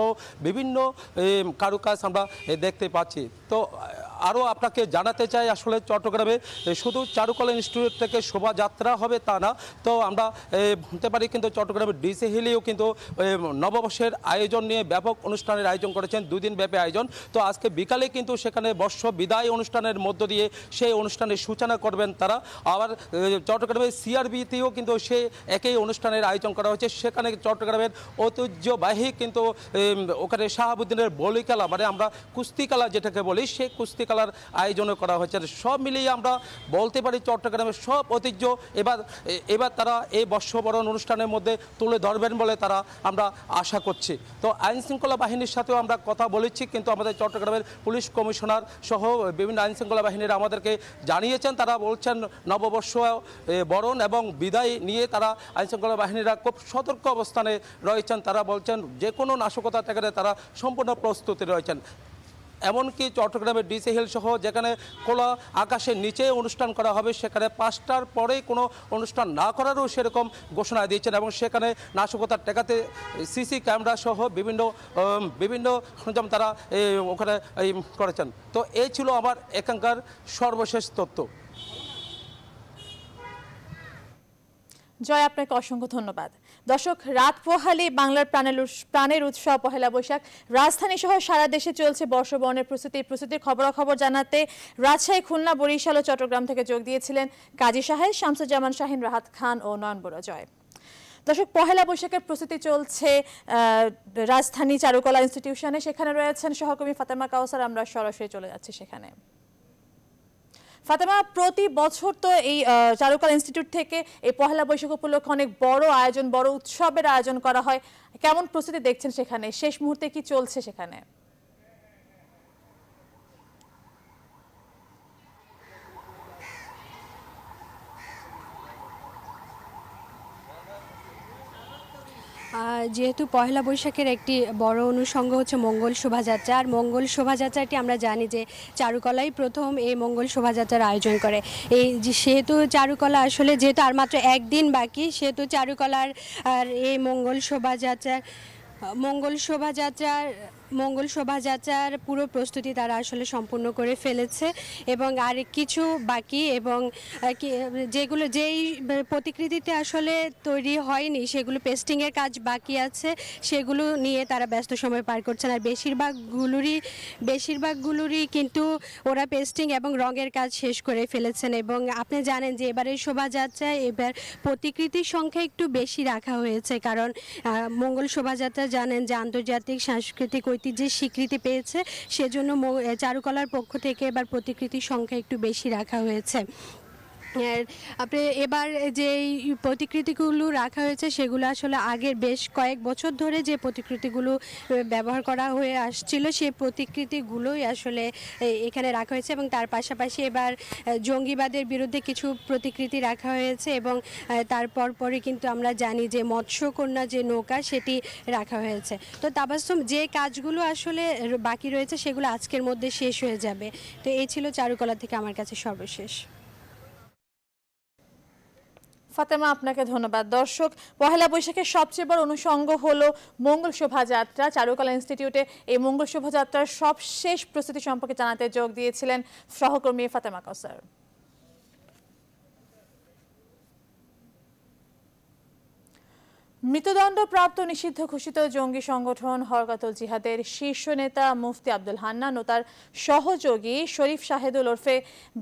বিভিন্ন কারুকাজ আমরা দেখতে পাচ্ছি তো আরও আপনাকে জানাতে চাই আসলে চট্টগ্রামে শুধু চারুকলা ইনস্টিটিউট থেকে শোভাযাত্রা হবে তা না তো আমরা বলতে পারি কিন্তু চট্টগ্রামের ডিসি হিলেও কিন্তু নববর্ষের আয়োজন নিয়ে ব্যাপক অনুষ্ঠানের আয়োজন করেছেন দুদিন ব্যাপী আয়োজন তো আজকে বিকালে কিন্তু সেখানে বর্ষ বিদায় অনুষ্ঠানের মধ্য দিয়ে সেই অনুষ্ঠানের সূচনা করবেন তারা আবার চট্টগ্রামের সিআরবিতেও কিন্তু সে একই অনুষ্ঠানের আয়োজন করা হয়েছে সেখানে চট্টগ্রামের ঐতিহ্যবাহী কিন্তু ওখানে শাহাবুদ্দিনের বলি খেলা মানে আমরা কুস্তি খেলা যেটাকে বলি সেই কুস্তি খেলার আয়োজনও করা হয়েছে সব মিলিয়ে আমরা বলতে পারি চট্টগ্রামের সব ঐতিহ্য এবার এবার তারা এই বর্ষবরণ অনুষ্ঠানের মধ্যে তুলে ধরবেন বলে তারা আমরা আশা করছি তো আইন শৃঙ্খলা বাহিনীর সাথেও আমরা কথা বলেছি কিন্তু আমাদের চট্টগ্রামের পুলিশ কমিশনার সহ বিভিন্ন আইন শৃঙ্খলা বাহিনীরা আমাদেরকে জানিয়েছেন তারা বলছেন নববর্ষ বরণ এবং বিদায় নিয়ে তারা আইন শৃঙ্খলা বাহিনীরা খুব সতর্ক অবস্থানে রয়েছেন তারা বলছেন যে কোনো নাশকতা থেকে তারা সম্পূর্ণ প্রস্তুতি রয়েছেন এমনকি চট্টগ্রামের ডিসি হিল সহ যেখানে খোলা আকাশের নিচে অনুষ্ঠান করা হবে সেখানে পাঁচটার পরেই কোনো অনুষ্ঠান না করারও সেরকম ঘোষণা দিয়েছেন এবং সেখানে নাশকতা টেকাতে সিসি ক্যামেরা সহ বিভিন্ন বিভিন্ন সরঞ্জাম তারা ওখানে করেছেন তো এই ছিল আমার এখানকার সর্বশেষ তথ্য জয় আপনাকে অসংখ্য ধন্যবাদ দর্শক রাত পোহালে বাংলার প্রাণের প্রাণের উৎসব পহেলা বৈশাখ রাজধানী সহ সারা দেশে চলছে বর্ষবরণের প্রস্তুতি প্রস্তুতির খবরাখবর জানাতে রাজশাহী খুলনা বরিশাল ও চট্টগ্রাম থেকে যোগ দিয়েছিলেন কাজী সাহেব শামসুজ্জামান শাহিন রাহাত খান ও নয়ন জয় দর্শক পহেলা বৈশাখের প্রস্তুতি চলছে রাজধানী চারুকলা ইনস্টিটিউশনে সেখানে রয়েছেন সহকর্মী ফাতেমা কাউসার আমরা সরাসরি চলে যাচ্ছি সেখানে ফাতেমা প্রতি বছর তো এই চারুকলা ইনস্টিটিউট থেকে এই পহেলা বৈশাখ উপলক্ষে অনেক বড় আয়োজন বড় উৎসবের আয়োজন করা হয় কেমন প্রস্তুতি দেখছেন সেখানে শেষ মুহূর্তে কি চলছে সেখানে যেহেতু পহেলা বৈশাখের একটি বড় অনুষঙ্গ হচ্ছে মঙ্গল শোভাযাত্রা আর মঙ্গল শোভাযাত্রাটি আমরা জানি যে চারুকলাই প্রথম এই মঙ্গল শোভাযাত্রার আয়োজন করে এই সেহেতু চারুকলা আসলে যেহেতু আর মাত্র একদিন বাকি সেহেতু চারুকলার আর এই মঙ্গল শোভাযাত্রার মঙ্গল শোভাযাত্রার মঙ্গল শোভাযাত্রার পুরো প্রস্তুতি তারা আসলে সম্পূর্ণ করে ফেলেছে এবং আর কিছু বাকি এবং যেগুলো যেই প্রতিকৃতিতে আসলে তৈরি হয়নি সেগুলো পেস্টিংয়ের কাজ বাকি আছে সেগুলো নিয়ে তারা ব্যস্ত সময় পার করছেন আর বেশিরভাগগুলোরই বেশিরভাগগুলোরই কিন্তু ওরা পেস্টিং এবং রঙের কাজ শেষ করে ফেলেছেন এবং আপনি জানেন যে এবারের শোভাযাত্রায় এবার প্রতিকৃতির সংখ্যা একটু বেশি রাখা হয়েছে কারণ মঙ্গল শোভাযাত্রা জানেন যে আন্তর্জাতিক সাংস্কৃতিক ঐতিহ্যের স্বীকৃতি পেয়েছে সেজন্য চারুকলার পক্ষ থেকে এবার প্রতিকৃতির সংখ্যা একটু বেশি রাখা হয়েছে আপনি এবার যে প্রতিকৃতিগুলো রাখা হয়েছে সেগুলো আসলে আগের বেশ কয়েক বছর ধরে যে প্রতিকৃতিগুলো ব্যবহার করা হয়ে আসছিল সেই প্রতিকৃতিগুলোই আসলে এখানে রাখা হয়েছে এবং তার পাশাপাশি এবার জঙ্গিবাদের বিরুদ্ধে কিছু প্রতিকৃতি রাখা হয়েছে এবং তারপর পরে কিন্তু আমরা জানি যে মৎস্যকন্যা যে নৌকা সেটি রাখা হয়েছে তো তাবাস্তম যে কাজগুলো আসলে বাকি রয়েছে সেগুলো আজকের মধ্যে শেষ হয়ে যাবে তো এই ছিল চারুকলা থেকে আমার কাছে সর্বশেষ ফাতেমা আপনাকে ধন্যবাদ দর্শক পহেলা বৈশাখের সবচেয়ে বড় অনুষঙ্গ হলো মঙ্গল শোভাযাত্রা চারুকলা ইনস্টিটিউটে এই মঙ্গল শোভাযাত্রার সব শেষ প্রস্তুতি সম্পর্কে জানাতে যোগ দিয়েছিলেন সহকর্মী ফাতেমা কসার মৃত্যুদণ্ডপ্রাপ্ত নিষিদ্ধ ঘোষিত জঙ্গি সংগঠন হরকাতুল জিহাদের শীর্ষ নেতা মুফতি আব্দুল হান্নান ও তার সহযোগী শরীফ শাহেদুল ওরফে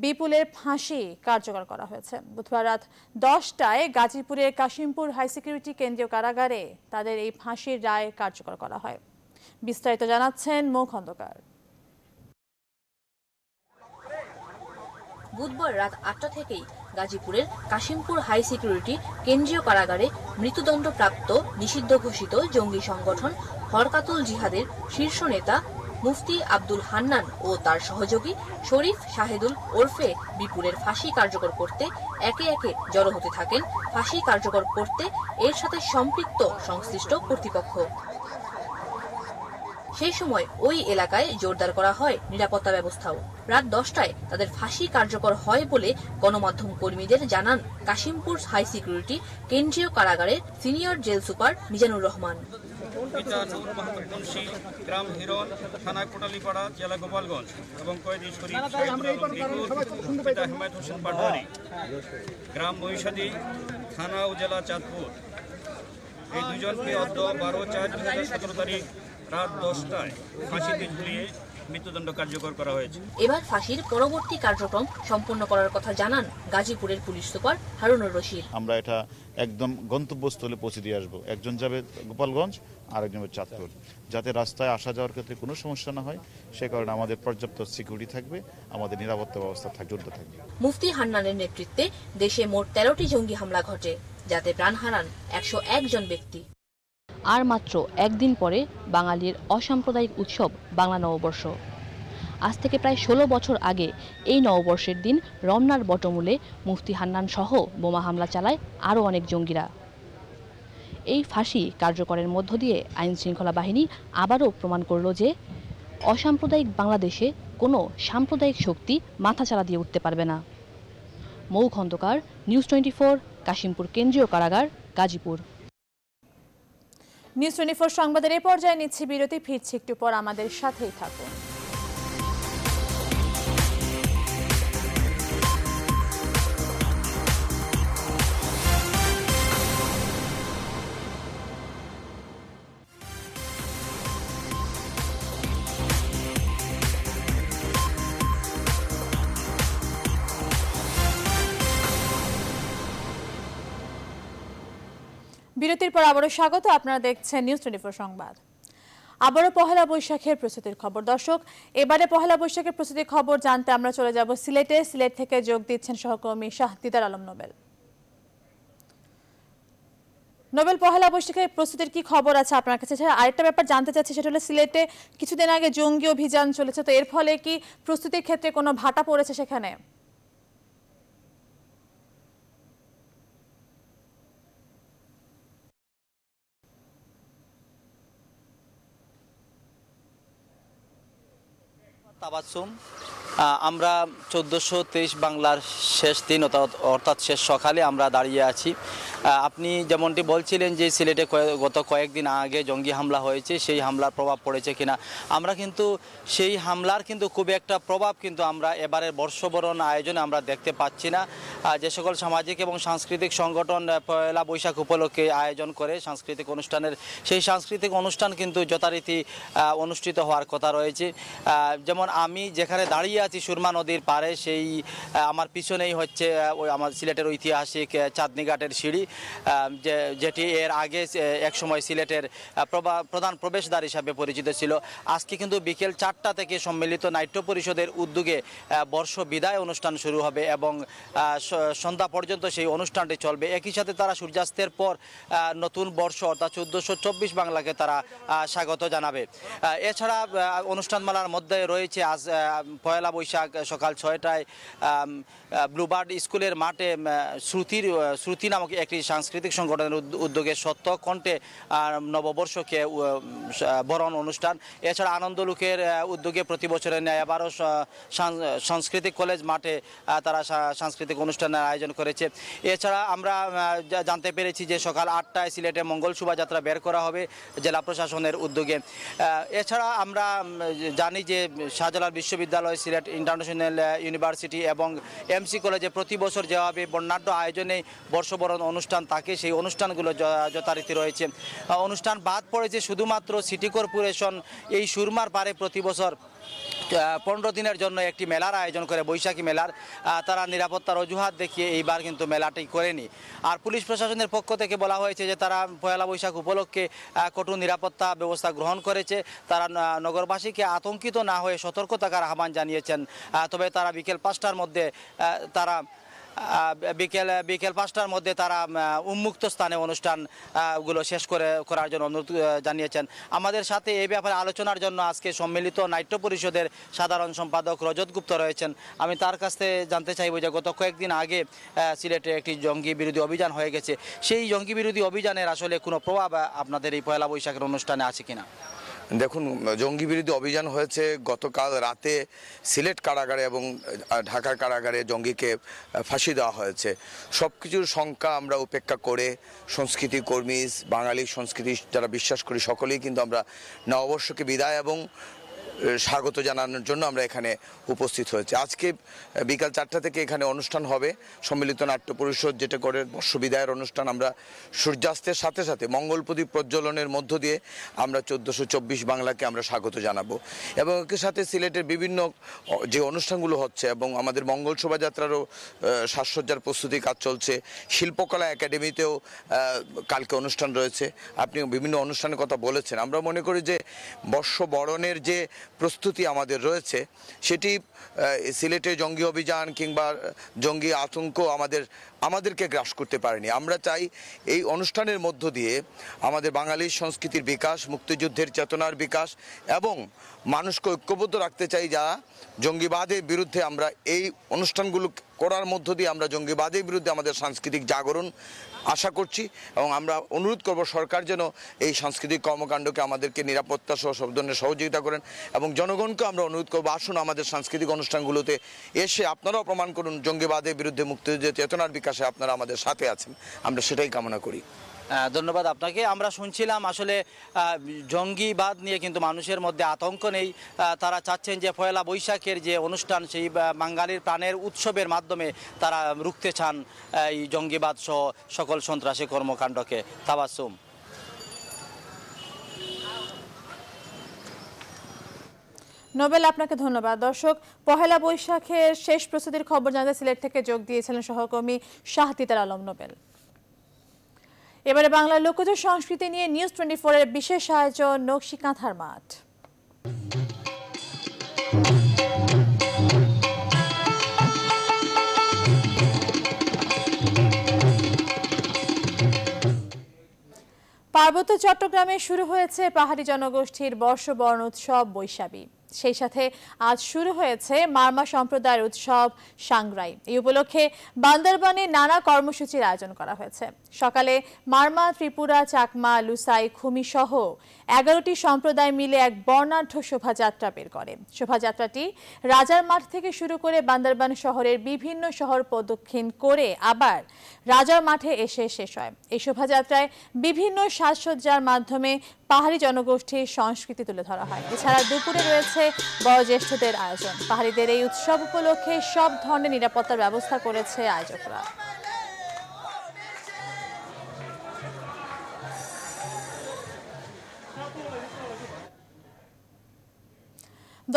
বিপুলের ফাঁসি কার্যকর করা হয়েছে বুধবার রাত দশটায় গাজীপুরের কাশিমপুর হাই সিকিউরিটি কেন্দ্রীয় কারাগারে তাদের এই ফাঁসির রায় কার্যকর করা হয় বিস্তারিত জানাচ্ছেন মুখ অন্ধকার বুধবার রাত আটটা থেকেই গাজীপুরের কাশিমপুর হাই সিকিউরিটি কেন্দ্রীয় কারাগারে মৃত্যুদণ্ডপ্রাপ্ত নিষিদ্ধ ঘোষিত জঙ্গি সংগঠন হরকাতুল জিহাদের শীর্ষ নেতা মুফতি আব্দুল হান্নান ও তার সহযোগী শরীফ শাহেদুল ওরফে বিপুলের ফাঁসি কার্যকর করতে একে একে জড়ো হতে থাকেন ফাঁসি কার্যকর করতে এর সাথে সম্পৃক্ত সংশ্লিষ্ট কর্তৃপক্ষ সেই সময় ওই এলাকায় জোরদার করা হয় নিরাপত্তা ব্যবস্থাও রাত দশটায় তাদের ফাঁসি কার্যকর হয় বলে গণমাধ্যম কর্মীদের জানান কাশিমপুর হাই সিকিউরিটি কেন্দ্রীয় কারাগারের senior jail super Mizanur Rahman গ্রাম হিরণ থানা কোটালীপাড়া জেলা গোপালগঞ্জ এবং কয়েদি হোসেন পাটওয়ারি গ্রাম বৈশাদী থানা ও জেলা চাঁদপুর এই দুজনকে অর্ধ বারো চার দু হাজার সতেরো তারিখ রাত দশটায় ফাঁসিতে ঝুলিয়ে মৃত্যুদণ্ড কার্যকর করা হয়েছে এবার ফাঁসির পরবর্তী কার্যক্রম সম্পন্ন করার কথা জানান গাজীপুরের পুলিশ সুপার হারুনুর রশিদ আমরা এটা একদম গন্তব্যস্থলে পৌঁছে দিয়ে আসবো একজন যাবে গোপালগঞ্জ আর একজন চাঁদপুর যাতে রাস্তায় আসা যাওয়ার ক্ষেত্রে কোনো সমস্যা না হয় সে কারণে আমাদের পর্যাপ্ত সিকিউরিটি থাকবে আমাদের নিরাপত্তা ব্যবস্থা জড়িত থাকবে মুফতি হান্নানের নেতৃত্বে দেশে মোট তেরোটি জঙ্গি হামলা ঘটে যাতে প্রাণ হারান একশো জন ব্যক্তি আর মাত্র একদিন পরে বাঙালির অসাম্প্রদায়িক উৎসব বাংলা নববর্ষ আজ থেকে প্রায় ষোলো বছর আগে এই নববর্ষের দিন রমনার বটমূলে মুফতি হান্নান সহ বোমা হামলা চালায় আরও অনেক জঙ্গিরা এই ফাঁসি কার্যকরের মধ্য দিয়ে আইন শৃঙ্খলা বাহিনী আবারও প্রমাণ করল যে অসাম্প্রদায়িক বাংলাদেশে কোনো সাম্প্রদায়িক শক্তি মাথা চালা দিয়ে উঠতে পারবে না Mou Khandakar news twenty four Kashimpur কেন্দ্রীয় কারাগার গাজীপুর নিউজ টোয়েন্টি ফোর সংবাদের এ পর্যায়ে নিচ্ছি বিরতি ফিরছি একটু পর আমাদের সাথেই থাকুন পর আবারও স্বাগত আপনারা দেখছেন নিউজ টোয়েন্টি সংবাদ আবারও পহেলা বৈশাখের প্রস্তুতির খবর দর্শক এবারে পহেলা বৈশাখের প্রস্তুতির খবর জানতে আমরা চলে যাব সিলেটে সিলেট থেকে যোগ দিচ্ছেন সহকর্মী শাহ দিদার আলম নোবেল নোবেল পহেলা বৈশাখের প্রস্তুতির কি খবর আছে আপনার কাছে আরেকটা ব্যাপার জানতে চাচ্ছি সেটা হলো সিলেটে কিছুদিন আগে জঙ্গি অভিযান চলেছে তো এর ফলে কি প্রস্তুতির ক্ষেত্রে কোনো ভাটা পড়েছে সেখানে tabassum আমরা চোদ্দোশো তেইশ বাংলার শেষ দিন অর্থাৎ শেষ সকালে আমরা দাঁড়িয়ে আছি আপনি যেমনটি বলছিলেন যে সিলেটে গত কয়েকদিন আগে জঙ্গি হামলা হয়েছে সেই হামলার প্রভাব পড়েছে কিনা আমরা কিন্তু সেই হামলার কিন্তু খুব একটা প্রভাব কিন্তু আমরা এবারের বর্ষবরণ আয়োজনে আমরা দেখতে পাচ্ছি না যে সকল সামাজিক এবং সাংস্কৃতিক সংগঠন পয়লা বৈশাখ উপলক্ষে আয়োজন করে সাংস্কৃতিক অনুষ্ঠানের সেই সাংস্কৃতিক অনুষ্ঠান কিন্তু যথারীতি অনুষ্ঠিত হওয়ার কথা রয়েছে যেমন আমি যেখানে দাঁড়িয়ে আছি সুরমা নদীর পারে সেই আমার পিছনেই হচ্ছে ওই আমার সিলেটের ঐতিহাসিক চাঁদনিঘাটের সিঁড়ি যে যেটি এর আগে একসময় সিলেটের প্রধান প্রবেশদ্বার হিসাবে পরিচিত ছিল আজকে কিন্তু বিকেল চারটা থেকে সম্মিলিত নাট্য পরিষদের উদ্যোগে বর্ষ বিদায় অনুষ্ঠান শুরু হবে এবং সন্ধ্যা পর্যন্ত সেই অনুষ্ঠানটি চলবে একই সাথে তারা সূর্যাস্তের পর নতুন বর্ষ অর্থাৎ চোদ্দোশো চব্বিশ বাংলাকে তারা স্বাগত জানাবে এছাড়া অনুষ্ঠানমালার মধ্যে রয়েছে আজ পয়লা বৈশাখ সকাল ছয়টায় ব্লুবার্ড স্কুলের মাঠে শ্রুতির শ্রুতি নামক একটি সাংস্কৃতিক সংগঠনের উদ্যোগে সত্য কণ্ঠে নববর্ষকে বরণ অনুষ্ঠান এছাড়া আনন্দলোকের উদ্যোগে প্রতি বছরের ন্যায় আবারও সাংস্কৃতিক কলেজ মাঠে তারা সাংস্কৃতিক অনুষ্ঠানের আয়োজন করেছে এছাড়া আমরা জানতে পেরেছি যে সকাল আটটায় সিলেটে মঙ্গল শোভাযাত্রা বের করা হবে জেলা প্রশাসনের উদ্যোগে এছাড়া আমরা জানি যে শাহজালাল বিশ্ববিদ্যালয় সিলেট ইন্টারন্যাশনাল ইউনিভার্সিটি uh, এবং এমসি কলেজে প্রতি বছর যেভাবে বর্ণাঢ্য আয়োজনে বর্ষবরণ অনুষ্ঠান থাকে সেই অনুষ্ঠানগুলো যথারীতি রয়েছে অনুষ্ঠান বাদ পড়েছে শুধুমাত্র সিটি কর্পোরেশন এই সুরমার পারে প্রতি বছর পনেরো দিনের জন্য একটি মেলার আয়োজন করে বৈশাখী মেলার তারা নিরাপত্তার অজুহাত দেখিয়ে এইবার কিন্তু মেলাটি করেনি আর পুলিশ প্রশাসনের পক্ষ থেকে বলা হয়েছে যে তারা পয়লা বৈশাখ উপলক্ষে কঠোর নিরাপত্তা ব্যবস্থা গ্রহণ করেছে তারা নগরবাসীকে আতঙ্কিত না হয়ে সতর্ক থাকার আহ্বান জানিয়েছেন তবে তারা বিকেল পাঁচটার মধ্যে তারা বিকেল বিকেল পাঁচটার মধ্যে তারা উন্মুক্ত স্থানে অনুষ্ঠানগুলো শেষ করে করার জন্য অনুরোধ জানিয়েছেন আমাদের সাথে এই ব্যাপারে আলোচনার জন্য আজকে সম্মিলিত নাট্য পরিষদের সাধারণ সম্পাদক রজত গুপ্ত রয়েছেন আমি তার কাছ থেকে জানতে চাইব যে গত কয়েকদিন আগে সিলেটে একটি জঙ্গি বিরোধী অভিযান হয়ে গেছে সেই জঙ্গি বিরোধী অভিযানের আসলে কোনো প্রভাব আপনাদের এই পয়লা বৈশাখের অনুষ্ঠানে আছে কিনা দেখুন জঙ্গি বিরোধী অভিযান হয়েছে গতকাল রাতে সিলেট কারাগারে এবং ঢাকার কারাগারে জঙ্গিকে ফাঁসি দেওয়া হয়েছে সব কিছুর সংখ্যা আমরা উপেক্ষা করে সংস্কৃতি কর্মী বাঙালি সংস্কৃতি যারা বিশ্বাস করি সকলেই কিন্তু আমরা নববর্ষকে বিদায় এবং স্বাগত জানানোর জন্য আমরা এখানে উপস্থিত হয়েছি আজকে বিকাল চারটা থেকে এখানে অনুষ্ঠান হবে সম্মিলিত নাট্য পরিষদ যেটা করে বর্ষবিদায়ের অনুষ্ঠান আমরা সূর্যাস্তের সাথে সাথে মঙ্গল প্রদীপ প্রজ্বলনের মধ্য দিয়ে আমরা চোদ্দোশো চব্বিশ বাংলাকে আমরা স্বাগত জানাবো এবং একে সাথে সিলেটের বিভিন্ন যে অনুষ্ঠানগুলো হচ্ছে এবং আমাদের মঙ্গল শোভাযাত্রারও সাজসজ্জার প্রস্তুতি কাজ চলছে শিল্পকলা একাডেমিতেও কালকে অনুষ্ঠান রয়েছে আপনি বিভিন্ন অনুষ্ঠানের কথা বলেছেন আমরা মনে করি যে বর্ষবরণের যে প্রস্তুতি আমাদের রয়েছে সেটি সিলেটে জঙ্গি অভিযান কিংবা জঙ্গি আতঙ্ক আমাদের আমাদেরকে গ্রাস করতে পারেনি আমরা চাই এই অনুষ্ঠানের মধ্য দিয়ে আমাদের বাঙালি সংস্কৃতির বিকাশ মুক্তিযুদ্ধের চেতনার বিকাশ এবং মানুষকে ঐক্যবদ্ধ রাখতে চাই যারা জঙ্গিবাদের বিরুদ্ধে আমরা এই অনুষ্ঠানগুলো করার মধ্য দিয়ে আমরা জঙ্গিবাদের বিরুদ্ধে আমাদের সাংস্কৃতিক জাগরণ আশা করছি এবং আমরা অনুরোধ করব সরকার যেন এই সাংস্কৃতিক কর্মকাণ্ডকে আমাদেরকে নিরাপত্তা সহ সব ধরনের সহযোগিতা করেন এবং জনগণকে আমরা অনুরোধ করবো আসুন আমাদের সাংস্কৃতিক অনুষ্ঠানগুলোতে এসে আপনারাও প্রমাণ করুন জঙ্গিবাদের বিরুদ্ধে মুক্তিযুদ্ধের চেতনার বিকাশে আপনারা আমাদের সাথে আছেন আমরা সেটাই কামনা করি ধন্যবাদ আপনাকে আমরা শুনছিলাম আসলে জঙ্গিবাদ নিয়ে কিন্তু মানুষের মধ্যে আতঙ্ক নেই তারা চাচ্ছেন যে পয়লা বৈশাখের যে অনুষ্ঠান সেই বাঙালির প্রাণের উৎসবের মাধ্যমে তারা রুখতে চান এই জঙ্গিবাদ সহ সকল সন্ত্রাসী কর্মকাণ্ডকে তাবাসুম নোবেল আপনাকে ধন্যবাদ দর্শক পহেলা বৈশাখের শেষ প্রস্তুতির খবর জানাতে সিলেট থেকে যোগ দিয়েছিলেন সহকর্মী শাহতিতার আলম নোবেল এবারে বাংলার লোকজ সংস্কৃতি নিয়ে নিউজ টোয়েন্টি ফোরের বিশেষ আয়োজন নকশি কাঁথার মাঠ পার্বত্য চট্টগ্রামে শুরু হয়েছে পাহাড়ি জনগোষ্ঠীর বর্ষবর্ণ উৎসব বৈশাখী সেই সাথে আজ শুরু হয়েছে মারমা সম্প্রদায়ের উৎসব সাংরাই এই উপলক্ষে বান্দরবনে নানা কর্মসূচির আয়োজন করা হয়েছে সকালে মারমা ত্রিপুরা চাকমা লুসাই খুমি সহ এগারোটি সম্প্রদায় মিলে এক বর্ণাঢ্য শোভাযাত্রা বের করে শোভাযাত্রাটি রাজার মাঠ থেকে শুরু করে বান্দরবান শহরের বিভিন্ন শহর প্রদক্ষিণ করে আবার রাজার মাঠে এসে শেষ হয় এই শোভাযাত্রায় বিভিন্ন সাজসজ্জার মাধ্যমে পাহাড়ি জনগোষ্ঠীর সংস্কৃতি তুলে ধরা হয় এছাড়া দুপুরে রয়েছে বয়োজ্যেষ্ঠদের আয়োজন পাহাড়িদের এই উৎসব উপলক্ষে সব ধরনের নিরাপত্তার ব্যবস্থা করেছে আয়োজকরা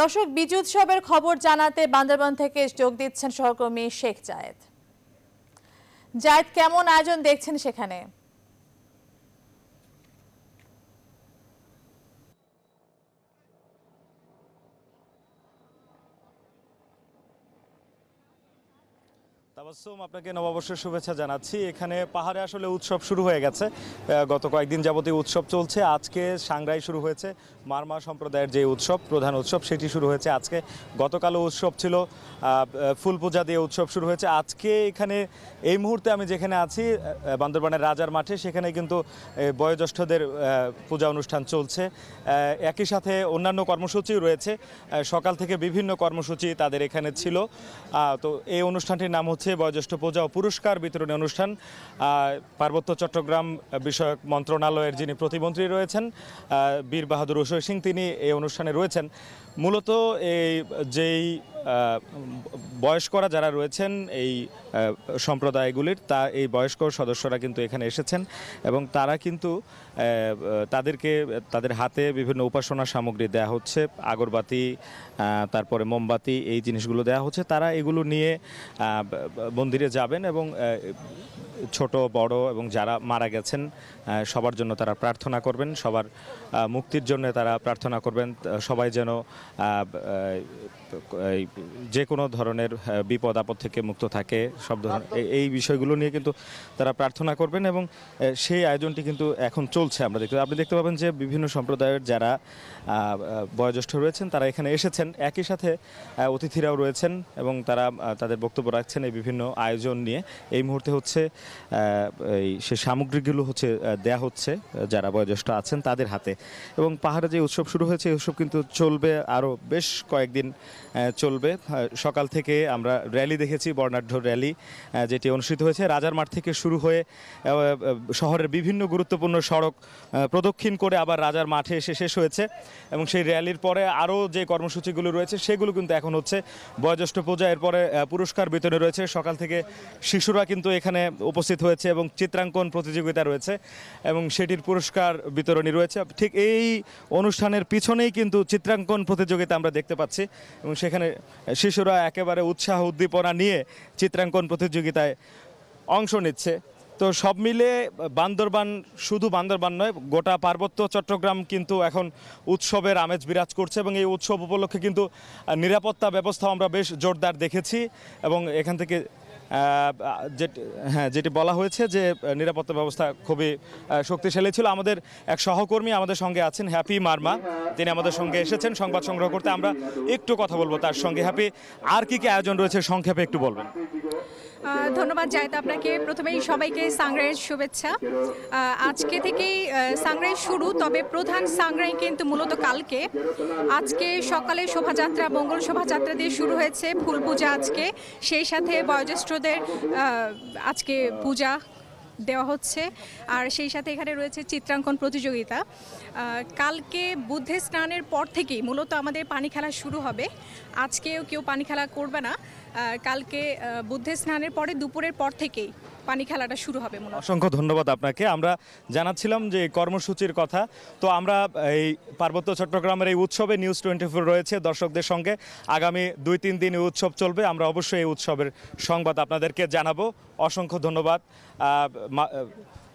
দর্শক বীজ উৎসবের খবর জানাতে বান্দরবান থেকে যোগ দিচ্ছেন সহকর্মী শেখ জায়েদ জায়েদ কেমন আয়োজন দেখছেন সেখানে তাবাসুম আপনাকে নববর্ষের শুভেচ্ছা জানাচ্ছি এখানে পাহাড়ে আসলে উৎসব শুরু হয়ে গেছে গত কয়েকদিন যাবতীয় উৎসব চলছে আজকে সাংরাই শুরু হয়েছে মারমা সম্প্রদায়ের যে উৎসব প্রধান উৎসব সেটি শুরু হয়েছে আজকে গতকালও উৎসব ছিল ফুল পূজা দিয়ে উৎসব শুরু হয়েছে আজকে এখানে এই মুহূর্তে আমি যেখানে আছি বান্দরবানের রাজার মাঠে সেখানে কিন্তু বয়োজ্যেষ্ঠদের পূজা অনুষ্ঠান চলছে একই সাথে অন্যান্য কর্মসূচিও রয়েছে সকাল থেকে বিভিন্ন কর্মসূচি তাদের এখানে ছিল তো এই অনুষ্ঠানটির নাম হচ্ছে বয়োজ্যেষ্ঠ পূজা ও পুরস্কার বিতরণী অনুষ্ঠান পার্বত্য চট্টগ্রাম বিষয়ক মন্ত্রণালয়ের যিনি প্রতিমন্ত্রী রয়েছেন বীর বাহাদুর উষয় সিং তিনি এই অনুষ্ঠানে রয়েছেন মূলত এই যেই বয়স্করা যারা রয়েছেন এই সম্প্রদায়গুলির তা এই বয়স্ক সদস্যরা কিন্তু এখানে এসেছেন এবং তারা কিন্তু তাদেরকে তাদের হাতে বিভিন্ন উপাসনা সামগ্রী দেয়া হচ্ছে আগরবাতি তারপরে মোমবাতি এই জিনিসগুলো দেয়া হচ্ছে তারা এগুলো নিয়ে মন্দিরে যাবেন এবং ছোট ছোট বড় এবং যারা মারা গেছেন সবার জন্য তারা প্রার্থনা করবেন সবার মুক্তির জন্য তারা প্রার্থনা করবেন সবাই যেন যে কোনো ধরনের বিপদ আপদ থেকে মুক্ত থাকে সব ধরনের এই বিষয়গুলো নিয়ে কিন্তু তারা প্রার্থনা করবেন এবং সেই আয়োজনটি কিন্তু এখন চলছে আমরা দেখতে আপনি দেখতে পাবেন যে বিভিন্ন সম্প্রদায়ের যারা বয়োজ্যেষ্ঠ রয়েছেন তারা এখানে এসেছেন একই সাথে অতিথিরাও রয়েছেন এবং তারা তাদের বক্তব্য রাখছেন এই বিভিন্ন আয়োজন নিয়ে এই মুহূর্তে হচ্ছে এই সে সামগ্রীগুলো হচ্ছে দেয়া হচ্ছে যারা বয়োজ্যেষ্ঠ আছেন তাদের হাতে এবং পাহাড়ে যে উৎসব শুরু হয়েছে এই উৎসব কিন্তু চলবে আরও বেশ কয়েকদিন চলবে সকাল থেকে আমরা র্যালি দেখেছি বর্ণাঢ্য র্যালি যেটি অনুষ্ঠিত হয়েছে রাজার মাঠ থেকে শুরু হয়ে শহরের বিভিন্ন গুরুত্বপূর্ণ সড়ক প্রদক্ষিণ করে আবার রাজার মাঠে এসে শেষ হয়েছে এবং সেই র্যালির পরে আরও যে কর্মসূচিগুলো রয়েছে সেগুলো কিন্তু এখন হচ্ছে বয়োজ্যেষ্ঠ পূজা এরপরে পুরস্কার বিতরণে রয়েছে সকাল থেকে শিশুরা কিন্তু এখানে উপস্থিত হয়েছে এবং চিত্রাঙ্কন প্রতিযোগিতা রয়েছে এবং সেটির পুরস্কার বিতরণী রয়েছে ঠিক এই অনুষ্ঠানের পিছনেই কিন্তু চিত্রাঙ্কন প্রতিযোগিতা আমরা দেখতে পাচ্ছি এবং সেখানে শিশুরা একেবারে উৎসাহ উদ্দীপনা নিয়ে চিত্রাঙ্কন প্রতিযোগিতায় অংশ নিচ্ছে তো সব মিলে বান্দরবান শুধু বান্দরবান নয় গোটা পার্বত্য চট্টগ্রাম কিন্তু এখন উৎসবের আমেজ বিরাজ করছে এবং এই উৎসব উপলক্ষে কিন্তু নিরাপত্তা ব্যবস্থা আমরা বেশ জোরদার দেখেছি এবং এখান থেকে হ্যাঁ যেটি বলা হয়েছে যে নিরাপত্তা ব্যবস্থা খুবই শক্তিশালী ছিল আমাদের এক সহকর্মী আমাদের সঙ্গে আছেন হ্যাপি মার্মা তিনি আমাদের সঙ্গে এসেছেন সংবাদ সংগ্রহ করতে আমরা একটু কথা বলবো তার সঙ্গে হ্যাপি আর কি কি আয়োজন রয়েছে সংক্ষেপে একটু বলবেন ধন্যবাদ জায়দ আপনাকে প্রথমেই সবাইকে সাংরাইয়ের শুভেচ্ছা আজকে থেকেই সাংরাই শুরু তবে প্রধান সাংগ্রাই কিন্তু মূলত কালকে আজকে সকালে শোভাযাত্রা মঙ্গল শোভাযাত্রা দিয়ে শুরু হয়েছে ফুল পূজা আজকে সেই সাথে বয়োজ্যেষ্ঠদের আজকে পূজা দেওয়া হচ্ছে আর সেই সাথে এখানে রয়েছে চিত্রাঙ্কন প্রতিযোগিতা কালকে বুদ্ধে স্নানের পর থেকেই মূলত আমাদের পানি খেলা শুরু হবে আজকেও কেউ পানি খেলা করবে না কালকে বুদ্ধে স্নানের পরে দুপুরের পর থেকেই পানি খেলাটা শুরু হবে মনে অসংখ্য ধন্যবাদ আপনাকে আমরা জানাচ্ছিলাম যে কর্মসূচির কথা তো আমরা এই পার্বত্য চট্টগ্রামের এই উৎসবে নিউজ টোয়েন্টি ফোর রয়েছে দর্শকদের সঙ্গে আগামী দুই তিন দিন এই উৎসব চলবে আমরা অবশ্যই এই উৎসবের সংবাদ আপনাদেরকে জানাবো অসংখ্য ধন্যবাদ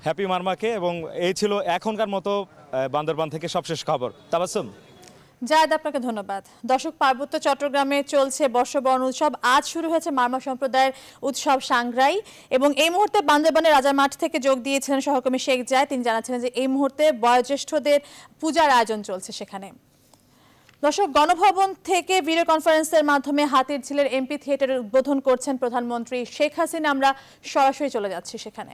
হ্যাপি মার্মাকে এবং এই ছিল এখনকার মতো বান্দরবান থেকে সবশেষ খবর তাবাসুম জায়দ আপনাকে ধন্যবাদ দর্শক পার্বত্য চট্টগ্রামে চলছে বর্ষবরণ উৎসব আজ শুরু হয়েছে মারমা সম্প্রদায়ের উৎসব সাংগ্রাই এবং এই মুহূর্তে বান্দরবানের রাজার মাঠ থেকে যোগ দিয়েছিলেন সহকর্মী শেখ জায় তিনি জানাচ্ছেন যে এই মুহূর্তে বয়োজ্যেষ্ঠদের পূজার আয়োজন চলছে সেখানে দর্শক গণভবন থেকে ভিডিও কনফারেন্সের মাধ্যমে হাতির ঝিলের এমপি থিয়েটারের উদ্বোধন করছেন প্রধানমন্ত্রী শেখ হাসিনা আমরা সরাসরি চলে যাচ্ছি সেখানে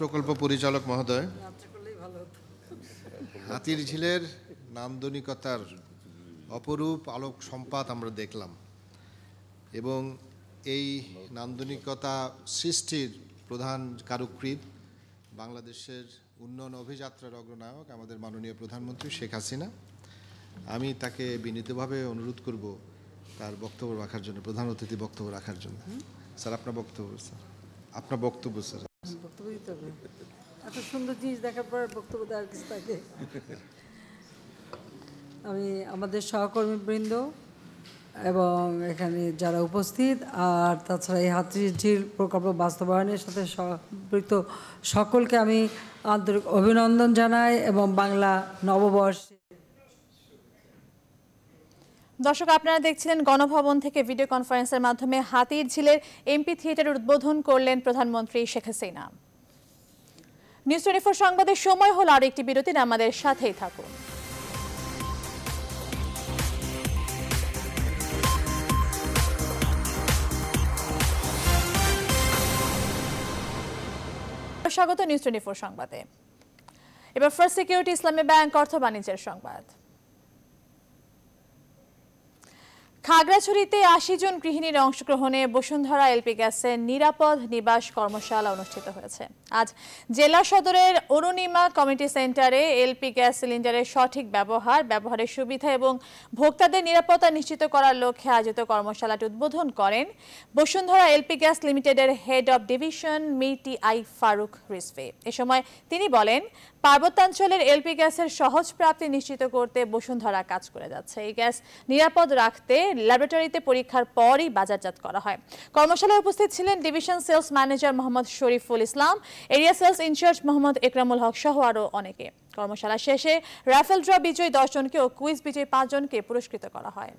প্রকল্প পরিচালক মহোদয় হাতির ঝিলের নান্দনিকতার অপরূপ আলোক সম্পাদ আমরা দেখলাম এবং এই নান্দনিকতা সৃষ্টির প্রধান কারুকৃত বাংলাদেশের উন্নয়ন অভিযাত্রার অগ্রনায়ক আমাদের মাননীয় প্রধানমন্ত্রী শেখ হাসিনা আমি তাকে বিনীতভাবে অনুরোধ করব তার বক্তব্য রাখার জন্য প্রধান অতিথি বক্তব্য রাখার জন্য স্যার আপনার বক্তব্য স্যার আপনার বক্তব্য স্যার এত সুন্দর জিনিস দেখার পর বক্তব্য দেওয়ার কিছু থাকে আমি আমাদের সহকর্মীবৃন্দ এবং এখানে যারা উপস্থিত আর তাছাড়া এই হাতি ঝিল প্রকল্প বাস্তবায়নের সাথে সম্পৃক্ত সকলকে আমি আন্তরিক অভিনন্দন জানাই এবং বাংলা নববর্ষে দর্শক আপনারা দেখছিলেন গণভবন থেকে ভিডিও কনফারেন্সের মাধ্যমে হাতির ঝিলের এমপি থিয়েটার উদ্বোধন করলেন প্রধানমন্ত্রী Sheikh Hasina news twenty four সংবাদের সময় হল আর একটি বিরতি আমাদের সাথেই থাকুন স্বাগত নিউজ টোয়েন্টি ফোর সংবাদে এবার ফার্স্ট সিকিউরিটি ইসলামী ব্যাংক অর্থ বাণিজ্যের সংবাদ খাগড়াছড়িতে আশি জন গৃহিণীর অংশগ্রহণে বসুন্ধরা এলপি গ্যাসের নিরাপদ নিবাস কর্মশালা অনুষ্ঠিত হয়েছে আজ জেলা সদরের অরুণিমা কমিটি সেন্টারে এলপি গ্যাস সিলিন্ডারের সঠিক ব্যবহার ব্যবহারের সুবিধা এবং ভোক্তাদের নিরাপত্তা নিশ্চিত করার লক্ষ্যে আয়োজিত কর্মশালাটি উদ্বোধন করেন বসুন্ধরা এলপি গ্যাস লিমিটেডের হেড অব ডিভিশন মিটি আই ফারুক রিসফে এ সময় তিনি বলেন পার্বত্যাঞ্চলের এলপি গ্যাসের সহজ প্রাপ্তি নিশ্চিত করতে বসুন্ধরা কাজ করে যাচ্ছে এই গ্যাস নিরাপদ রাখতে ল্যাবরেটরিতে পরীক্ষার পরই বাজারজাত করা হয় কর্মশালায় উপস্থিত ছিলেন division sales manager Mohammad Shariful Islam area sales in charge Mohammad Ekramul Haque সহ আরও অনেকে কর্মশালা শেষে রাফেল ড্র বিজয়ী দশজনকে ও কুইজ বিজয়ী পাঁচজনকে পুরস্কৃত করা হয়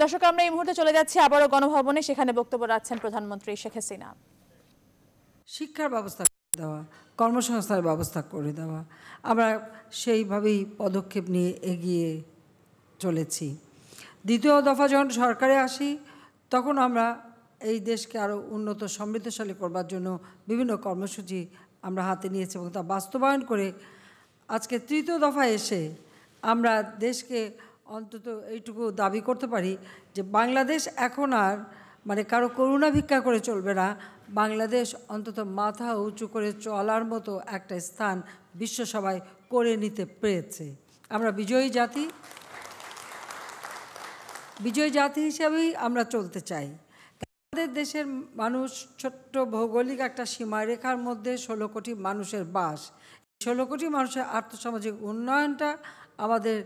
দর্শক আমরা এই মুহূর্তে চলে যাচ্ছি আবারও গণভবনে সেখানে বক্তব্য রাখছেন প্রধানমন্ত্রী শেখ হাসিনা শিক্ষার ব্যবস্থা দেওয়া কর্মসংস্থানের ব্যবস্থা করে দেওয়া আমরা সেইভাবেই পদক্ষেপ নিয়ে এগিয়ে চলেছি দ্বিতীয় দফা যখন সরকারে আসি তখন আমরা এই দেশকে আরও উন্নত সমৃদ্ধশালী করবার জন্য বিভিন্ন কর্মসূচি আমরা হাতে নিয়েছি এবং তা বাস্তবায়ন করে আজকে তৃতীয় দফায় এসে আমরা দেশকে অন্তত এইটুকু দাবি করতে পারি যে বাংলাদেশ এখন আর মানে কারো করুণা ভিক্ষা করে চলবে না বাংলাদেশ অন্তত মাথা উঁচু করে চলার মতো একটা স্থান বিশ্বসভায় করে নিতে পেরেছে আমরা বিজয়ী জাতি বিজয়ী জাতি হিসাবেই আমরা চলতে চাই আমাদের দেশের মানুষ ছোট্ট ভৌগোলিক একটা সীমারেখার মধ্যে ষোলো কোটি মানুষের বাস ষোলো কোটি মানুষের আর্থসামাজিক উন্নয়নটা আমাদের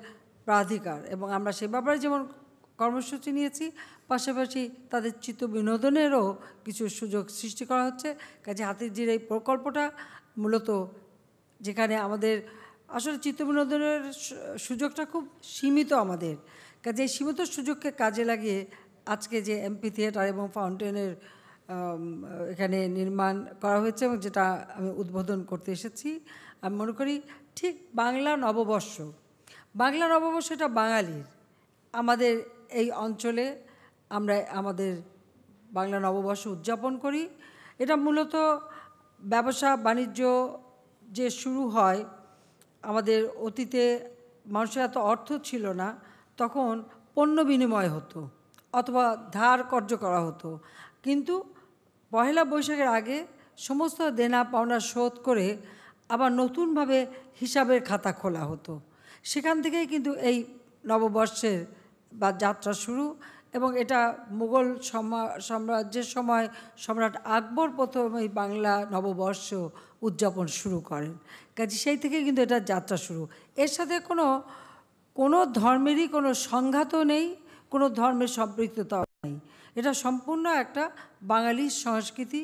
প্রাধিকার এবং আমরা সে ব্যাপারে যেমন কর্মসূচি নিয়েছি পাশাপাশি তাদের চিত্ত বিনোদনেরও কিছু সুযোগ সৃষ্টি করা হচ্ছে কাজে হাতিজির এই প্রকল্পটা মূলত যেখানে আমাদের আসলে চিত্ত বিনোদনের সুযোগটা খুব সীমিত আমাদের কাজে এই সীমিত সুযোগকে কাজে লাগিয়ে আজকে যে এমপি থিয়েটার এবং ফাউন্টেনের এখানে নির্মাণ করা হয়েছে এবং যেটা আমি উদ্বোধন করতে এসেছি আমি মনে করি ঠিক বাংলা নববর্ষ বাংলা নববর্ষ এটা বাঙালির আমাদের এই অঞ্চলে আমরা আমাদের বাংলা নববর্ষ উদযাপন করি এটা মূলত ব্যবসা বাণিজ্য যে শুরু হয় আমাদের অতীতে মানুষের এত অর্থ ছিল না তখন পণ্য বিনিময় হতো অথবা ধার কর্য করা হতো কিন্তু পহেলা বৈশাখের আগে সমস্ত দেনা পাওনা শোধ করে আবার নতুনভাবে হিসাবের খাতা খোলা হতো সেখান থেকেই কিন্তু এই নববর্ষের বা যাত্রা শুরু এবং এটা মুঘল সাম্রাজ্যের সময় সম্রাট আকবর প্রথম এই বাংলা নববর্ষ উদযাপন শুরু করেন কাজে সেই থেকে কিন্তু এটা যাত্রা শুরু এর সাথে কোনো কোনো ধর্মেরই কোনো সংঘাতও নেই কোনো ধর্মের সম্পৃক্ততা নেই এটা সম্পূর্ণ একটা বাঙালি সংস্কৃতি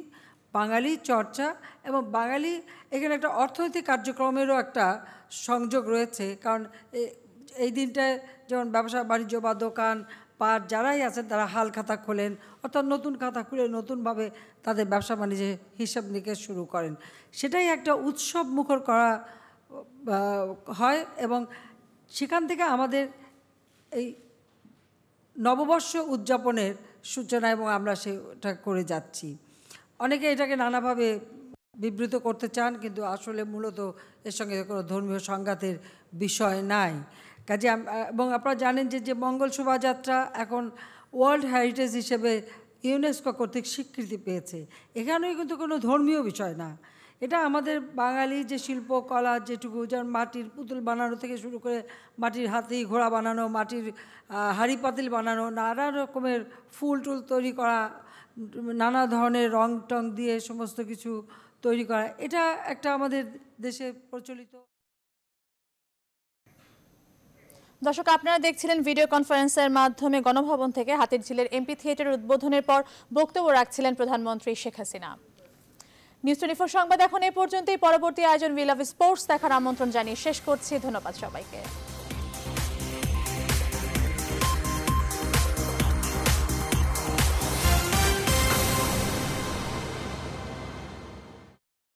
বাঙালি চর্চা এবং বাঙালি এখানে একটা অর্থনৈতিক কার্যক্রমেরও একটা সংযোগ রয়েছে কারণ এই দিনটায় যেমন ব্যবসা বাণিজ্য বা দোকান পাট যারাই আছেন তারা হাল খাতা খোলেন অর্থাৎ নতুন খাতা খুলে নতুনভাবে তাদের ব্যবসা বাণিজ্যে হিসাব নিকেশ শুরু করেন সেটাই একটা উৎসব মুখর করা হয় এবং সেখান থেকে আমাদের এই নববর্ষ উদযাপনের সূচনা এবং আমরা সেটা করে যাচ্ছি অনেকে এটাকে নানাভাবে বিবৃত করতে চান কিন্তু আসলে মূলত এর সঙ্গে কোনো ধর্মীয় সংঘাতের বিষয় নাই কাজে এবং আপনারা জানেন যে যে মঙ্গল শোভাযাত্রা এখন ওয়ার্ল্ড হেরিটেজ হিসেবে ইউনেস্কো কর্তৃক স্বীকৃতি পেয়েছে এখানেও কিন্তু কোনো ধর্মীয় বিষয় না এটা আমাদের বাঙালি যে শিল্পকলা যেটুকু যেমন মাটির পুতুল বানানো থেকে শুরু করে মাটির হাতি ঘোড়া বানানো মাটির হাড়ি পাতিল বানানো নানা রকমের ফুল টুল তৈরি করা নানা ধরনের রং টং দিয়ে সমস্ত কিছু তৈরি করা এটা একটা আমাদের দেশে প্রচলিত দর্শক আপনারা দেখছিলেন ভিডিও কনফারেন্সের মাধ্যমে গণভবন থেকে হাতির ঝিলের এমপি থিয়েটার উদ্বোধনের পর বক্তব্য রাখছিলেন প্রধানমন্ত্রী Sheikh Hasina news twenty four সংবাদ এখন এ পর্যন্তই পরবর্তী আয়োজন উইল অফ স্পোর্টস দেখার আমন্ত্রণ জানিয়ে শেষ করছি ধন্যবাদ সবাইকে